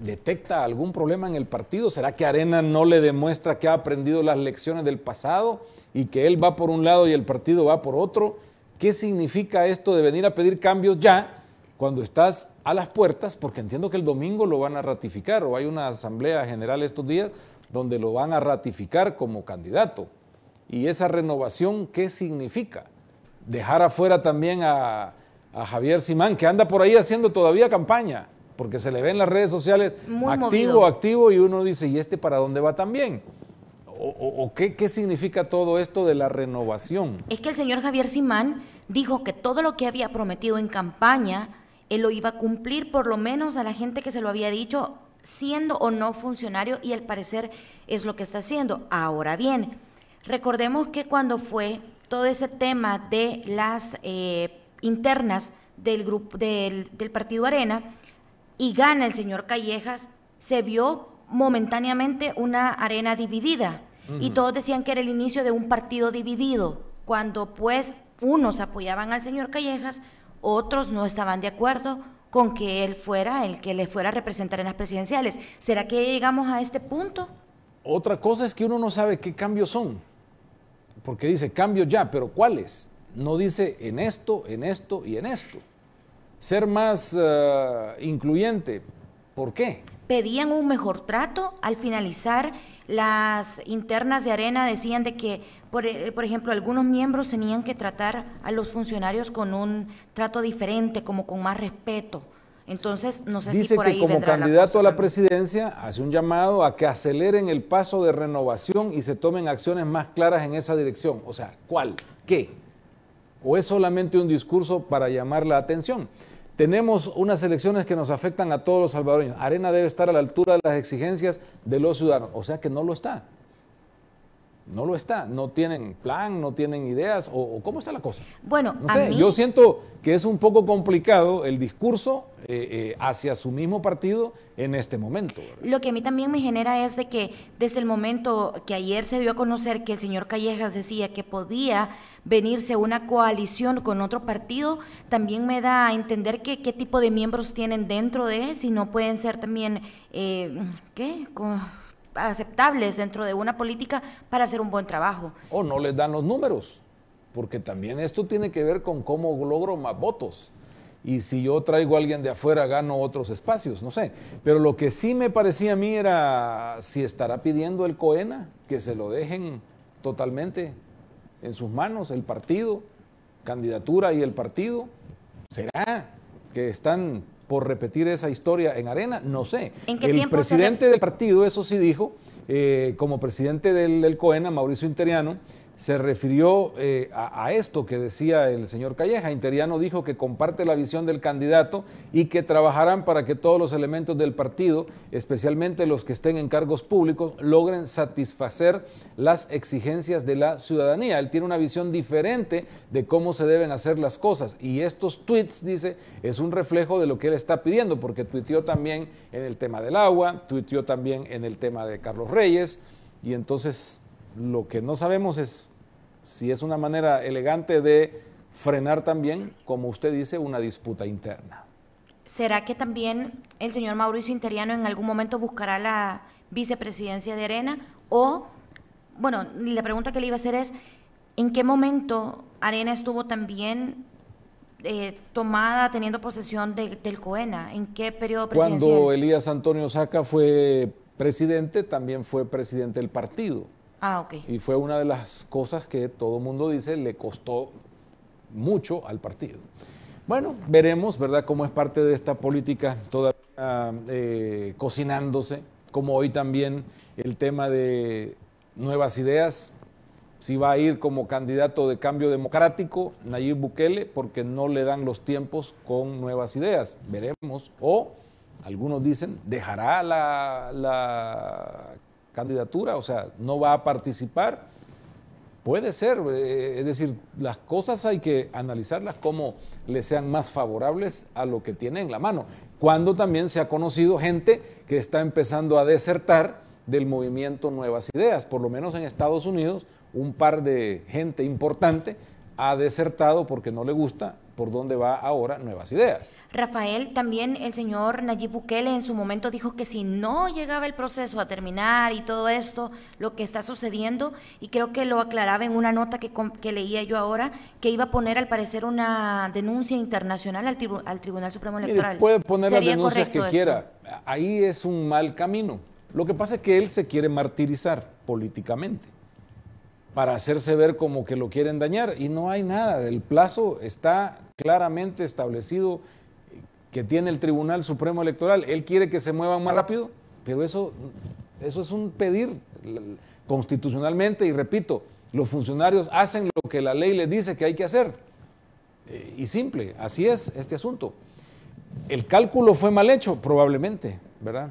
detecta algún problema en el partido? ¿Será que Arena no le demuestra que ha aprendido las lecciones del pasado y que él va por un lado y el partido va por otro? ¿Qué significa esto de venir a pedir cambios ya cuando estás a las puertas? Porque entiendo que el domingo lo van a ratificar o hay una asamblea general estos días donde lo van a ratificar como candidato. ¿Y esa renovación qué significa? Dejar afuera también a, a Javier Simán, que anda por ahí haciendo todavía campaña porque se le ve en las redes sociales activo, activo, y uno dice, ¿y este para dónde va también? ¿O, qué, significa todo esto de la renovación? Es que el señor Javier Simán dijo que todo lo que había prometido en campaña, él lo iba a cumplir por lo menos a la gente que se lo había dicho, siendo o no funcionario, y al parecer es lo que está haciendo. Ahora bien, recordemos que cuando fue todo ese tema de las eh, internas del, grupo, del, del Partido Arena, y gana el señor Callejas, se vio momentáneamente una arena dividida. Y todos decían que era el inicio de un partido dividido, cuando pues unos apoyaban al señor Callejas, otros no estaban de acuerdo con que él fuera el que le fuera a representar en las presidenciales. ¿Será que llegamos a este punto? Otra cosa es que uno no sabe qué cambios son, porque dice cambios ya, pero ¿cuáles? No dice en esto, en esto y en esto ser más eh, incluyente. ¿Por qué? Pedían un mejor trato al finalizar las internas de arena decían de que, eh, por, ejemplo, algunos miembros tenían que tratar a los funcionarios con un trato diferente, como con más respeto. Entonces, no sé Dice si por ahí que como candidato a la presidencia hace un llamado a que aceleren el paso de renovación y se tomen acciones más claras en esa dirección. O sea, ¿cuál? ¿Qué? ¿O es solamente un discurso para llamar la atención? Tenemos unas elecciones que nos afectan a todos los salvadoreños. Arena debe estar a la altura de las exigencias de los ciudadanos, o sea que no lo está no lo está, no tienen plan, no tienen ideas, o, cómo está la cosa. Bueno, yo siento que es un poco complicado el discurso eh, eh, hacia su mismo partido en este momento. Lo que a mí también me genera es de que desde el momento que ayer se dio a conocer que el señor Callejas decía que podía venirse una coalición con otro partido, también me da a entender que qué tipo de miembros tienen dentro de, si no pueden ser también, eh, ¿qué? Con aceptables dentro de una política para hacer un buen trabajo. O no les dan los números, porque también esto tiene que ver con cómo logro más votos. Y si yo traigo a alguien de afuera, gano otros espacios, no sé. Pero lo que sí me parecía a mí era si estará pidiendo el COENA que se lo dejen totalmente en sus manos, el partido, candidatura y el partido. ¿Será que están por repetir esa historia en arena, no sé. el presidente del partido, eso sí dijo, eh, como presidente del, COENA, Mauricio Interiano, se refirió eh, a, esto que decía el señor Calleja. Interiano dijo que comparte la visión del candidato y que trabajarán para que todos los elementos del partido, especialmente los que estén en cargos públicos, logren satisfacer las exigencias de la ciudadanía. Él tiene una visión diferente de cómo se deben hacer las cosas y estos tweets, dice, es un reflejo de lo que él está pidiendo, porque tuiteó también en el tema del agua, tuiteó también en el tema de Carlos Reyes y entonces... Lo que no sabemos es si es una manera elegante de frenar también, como usted dice, una disputa interna. ¿Será que también el señor Mauricio Interiano en algún momento buscará la vicepresidencia de Arena? O, bueno, la pregunta que le iba a hacer es, ¿en qué momento Arena estuvo también eh, tomada, teniendo posesión del COENA? ¿En qué periodo presidencial? Cuando Elías Antonio Saca fue presidente, también fue presidente del partido. Ah, y fue una de las cosas que todo el mundo dice le costó mucho al partido. Bueno, veremos, ¿verdad?, cómo es parte de esta política todavía eh, cocinándose, como hoy también el tema de nuevas ideas, si va a ir como candidato de cambio democrático Nayib Bukele, porque no le dan los tiempos con nuevas ideas. Veremos. O algunos dicen, dejará la candidatura, o sea, no va a participar. Puede ser, eh, es decir, las cosas hay que analizarlas como le sean más favorables a lo que tiene en la mano. Cuando también se ha conocido gente que está empezando a desertar del movimiento Nuevas Ideas, por lo menos en Estados Unidos, un par de gente importante ha desertado porque no le gusta por dónde va ahora Nuevas Ideas. Rafael, también el señor Nayib Bukele en su momento dijo que si no llegaba el proceso a terminar y todo esto, lo que está sucediendo, y creo que lo aclaraba en una nota que, leía yo ahora, que iba a poner al parecer una denuncia internacional al, Tribunal Supremo Electoral. puede poner las denuncias que quiera, ahí es un mal camino. Lo que pasa es que él se quiere martirizar políticamente para hacerse ver como que lo quieren dañar y no hay nada. El plazo está claramente establecido que tiene el Tribunal Supremo Electoral. Él quiere que se muevan más rápido, pero eso, eso es un pedir constitucionalmente y repito, los funcionarios hacen lo que la ley les dice que hay que hacer. Eh, y simple, así es este asunto. El cálculo fue mal hecho, probablemente, ¿verdad?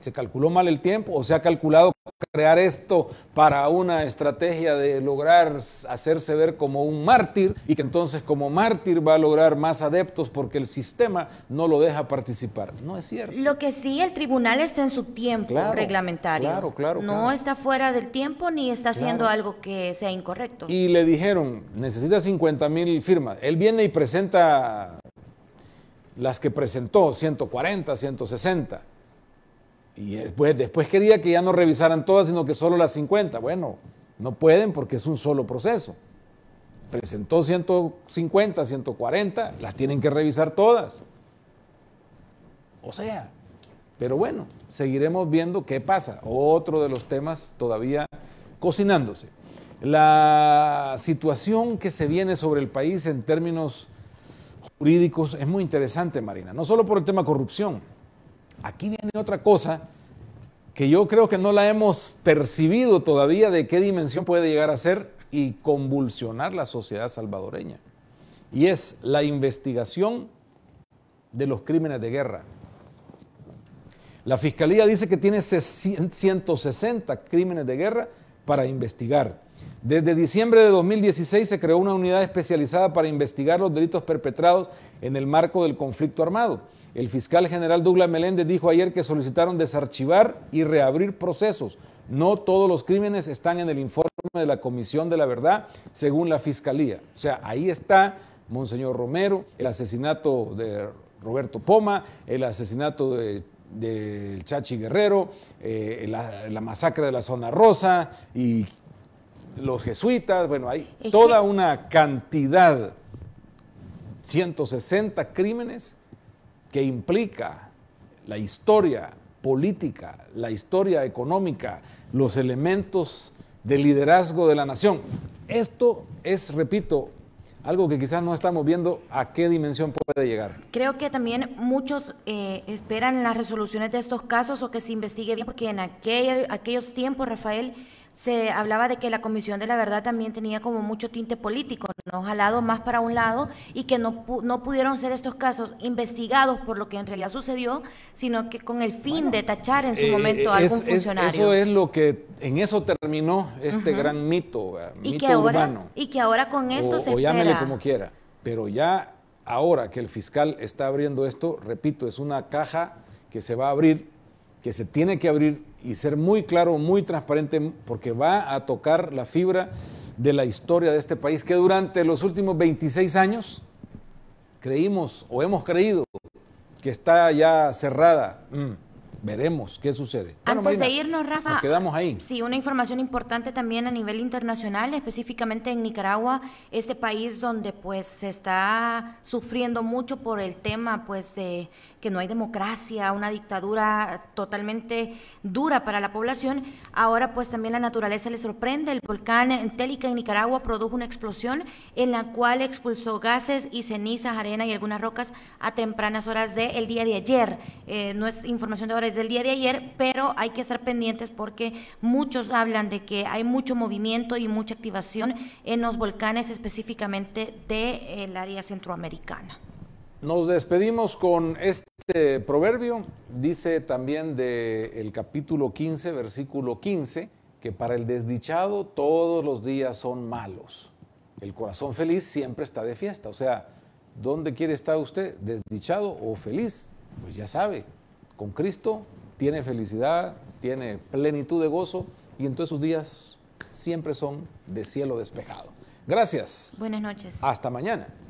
Se calculó mal el tiempo o se ha calculado crear esto para una estrategia de lograr hacerse ver como un mártir y que entonces como mártir va a lograr más adeptos porque el sistema no lo deja participar. No es cierto. Lo que sí, el tribunal está en su tiempo reglamentario. Claro, claro. No está fuera del tiempo ni está haciendo algo que sea incorrecto. Y le dijeron, necesita 50 mil firmas. Él viene y presenta las que presentó, 140, 160 y después, quería que ya no revisaran todas, sino que solo las 50. Bueno, no pueden porque es un solo proceso. Presentó 150, 140, las tienen que revisar todas. O sea, pero bueno, seguiremos viendo qué pasa. Otro de los temas todavía cocinándose. La situación que se viene sobre el país en términos jurídicos es muy interesante, Marina. No solo por el tema corrupción, Aquí viene otra cosa que yo creo que no la hemos percibido todavía de qué dimensión puede llegar a ser y convulsionar la sociedad salvadoreña. Y es la investigación de los crímenes de guerra. La Fiscalía dice que tiene 160 crímenes de guerra para investigar. Desde diciembre de 2016 se creó una unidad especializada para investigar los delitos perpetrados en el marco del conflicto armado. El fiscal general Douglas Meléndez dijo ayer que solicitaron desarchivar y reabrir procesos. No todos los crímenes están en el informe de la Comisión de la Verdad, según la Fiscalía. O sea, ahí está Monseñor Romero, el asesinato de Roberto Poma, el asesinato del Chachi Guerrero, eh, la, la, masacre de la Zona Rosa y los jesuitas, bueno, hay toda una cantidad, 160 crímenes que implica la historia política, la historia económica, los elementos de liderazgo de la nación. Esto es, repito, algo que quizás no estamos viendo a qué dimensión puede llegar. Creo que también muchos eh, esperan las resoluciones de estos casos o que se investigue bien, porque en aquellos tiempos, Rafael, se hablaba de que la Comisión de la Verdad también tenía como mucho tinte político, ¿no? jalado más para un lado y que no, no pudieron ser estos casos investigados por lo que en realidad sucedió, sino que con el fin de tachar en su eh, momento a eh, algún funcionario. eso es lo que, en eso terminó este gran mito, ah, y que ahora, Y que ahora con esto se espera. como quiera, pero ya ahora que el fiscal está abriendo esto, repito, es una caja que se va a abrir, que se tiene que abrir y ser muy claro, muy transparente, porque va a tocar la fibra de la historia de este país que durante los últimos 26 años creímos o hemos creído que está ya cerrada. Mm veremos qué sucede. Antes de irnos, Rafa, quedamos ahí. Sí, una información importante también a nivel internacional, específicamente en Nicaragua, este país donde pues se está sufriendo mucho por el tema pues de que no hay democracia, una dictadura totalmente dura para la población. Ahora pues también la naturaleza le sorprende. El volcán Télica en Nicaragua produjo una explosión en la cual expulsó gases y cenizas, arena y algunas rocas a tempranas horas del día de ayer. Eh, no es información de ahora, desde el día de ayer, pero hay que estar pendientes porque muchos hablan de que hay mucho movimiento y mucha activación en los volcanes específicamente del el área centroamericana. Nos despedimos con este proverbio, dice también del el capítulo 15, versículo 15, que para el desdichado todos los días son malos. El corazón feliz siempre está de fiesta, o sea, ¿dónde quiere estar usted? ¿Desdichado o feliz? Pues ya sabe, con Cristo, tiene felicidad, tiene plenitud de gozo y entonces sus días siempre son de cielo despejado. Gracias. Buenas noches. Hasta mañana.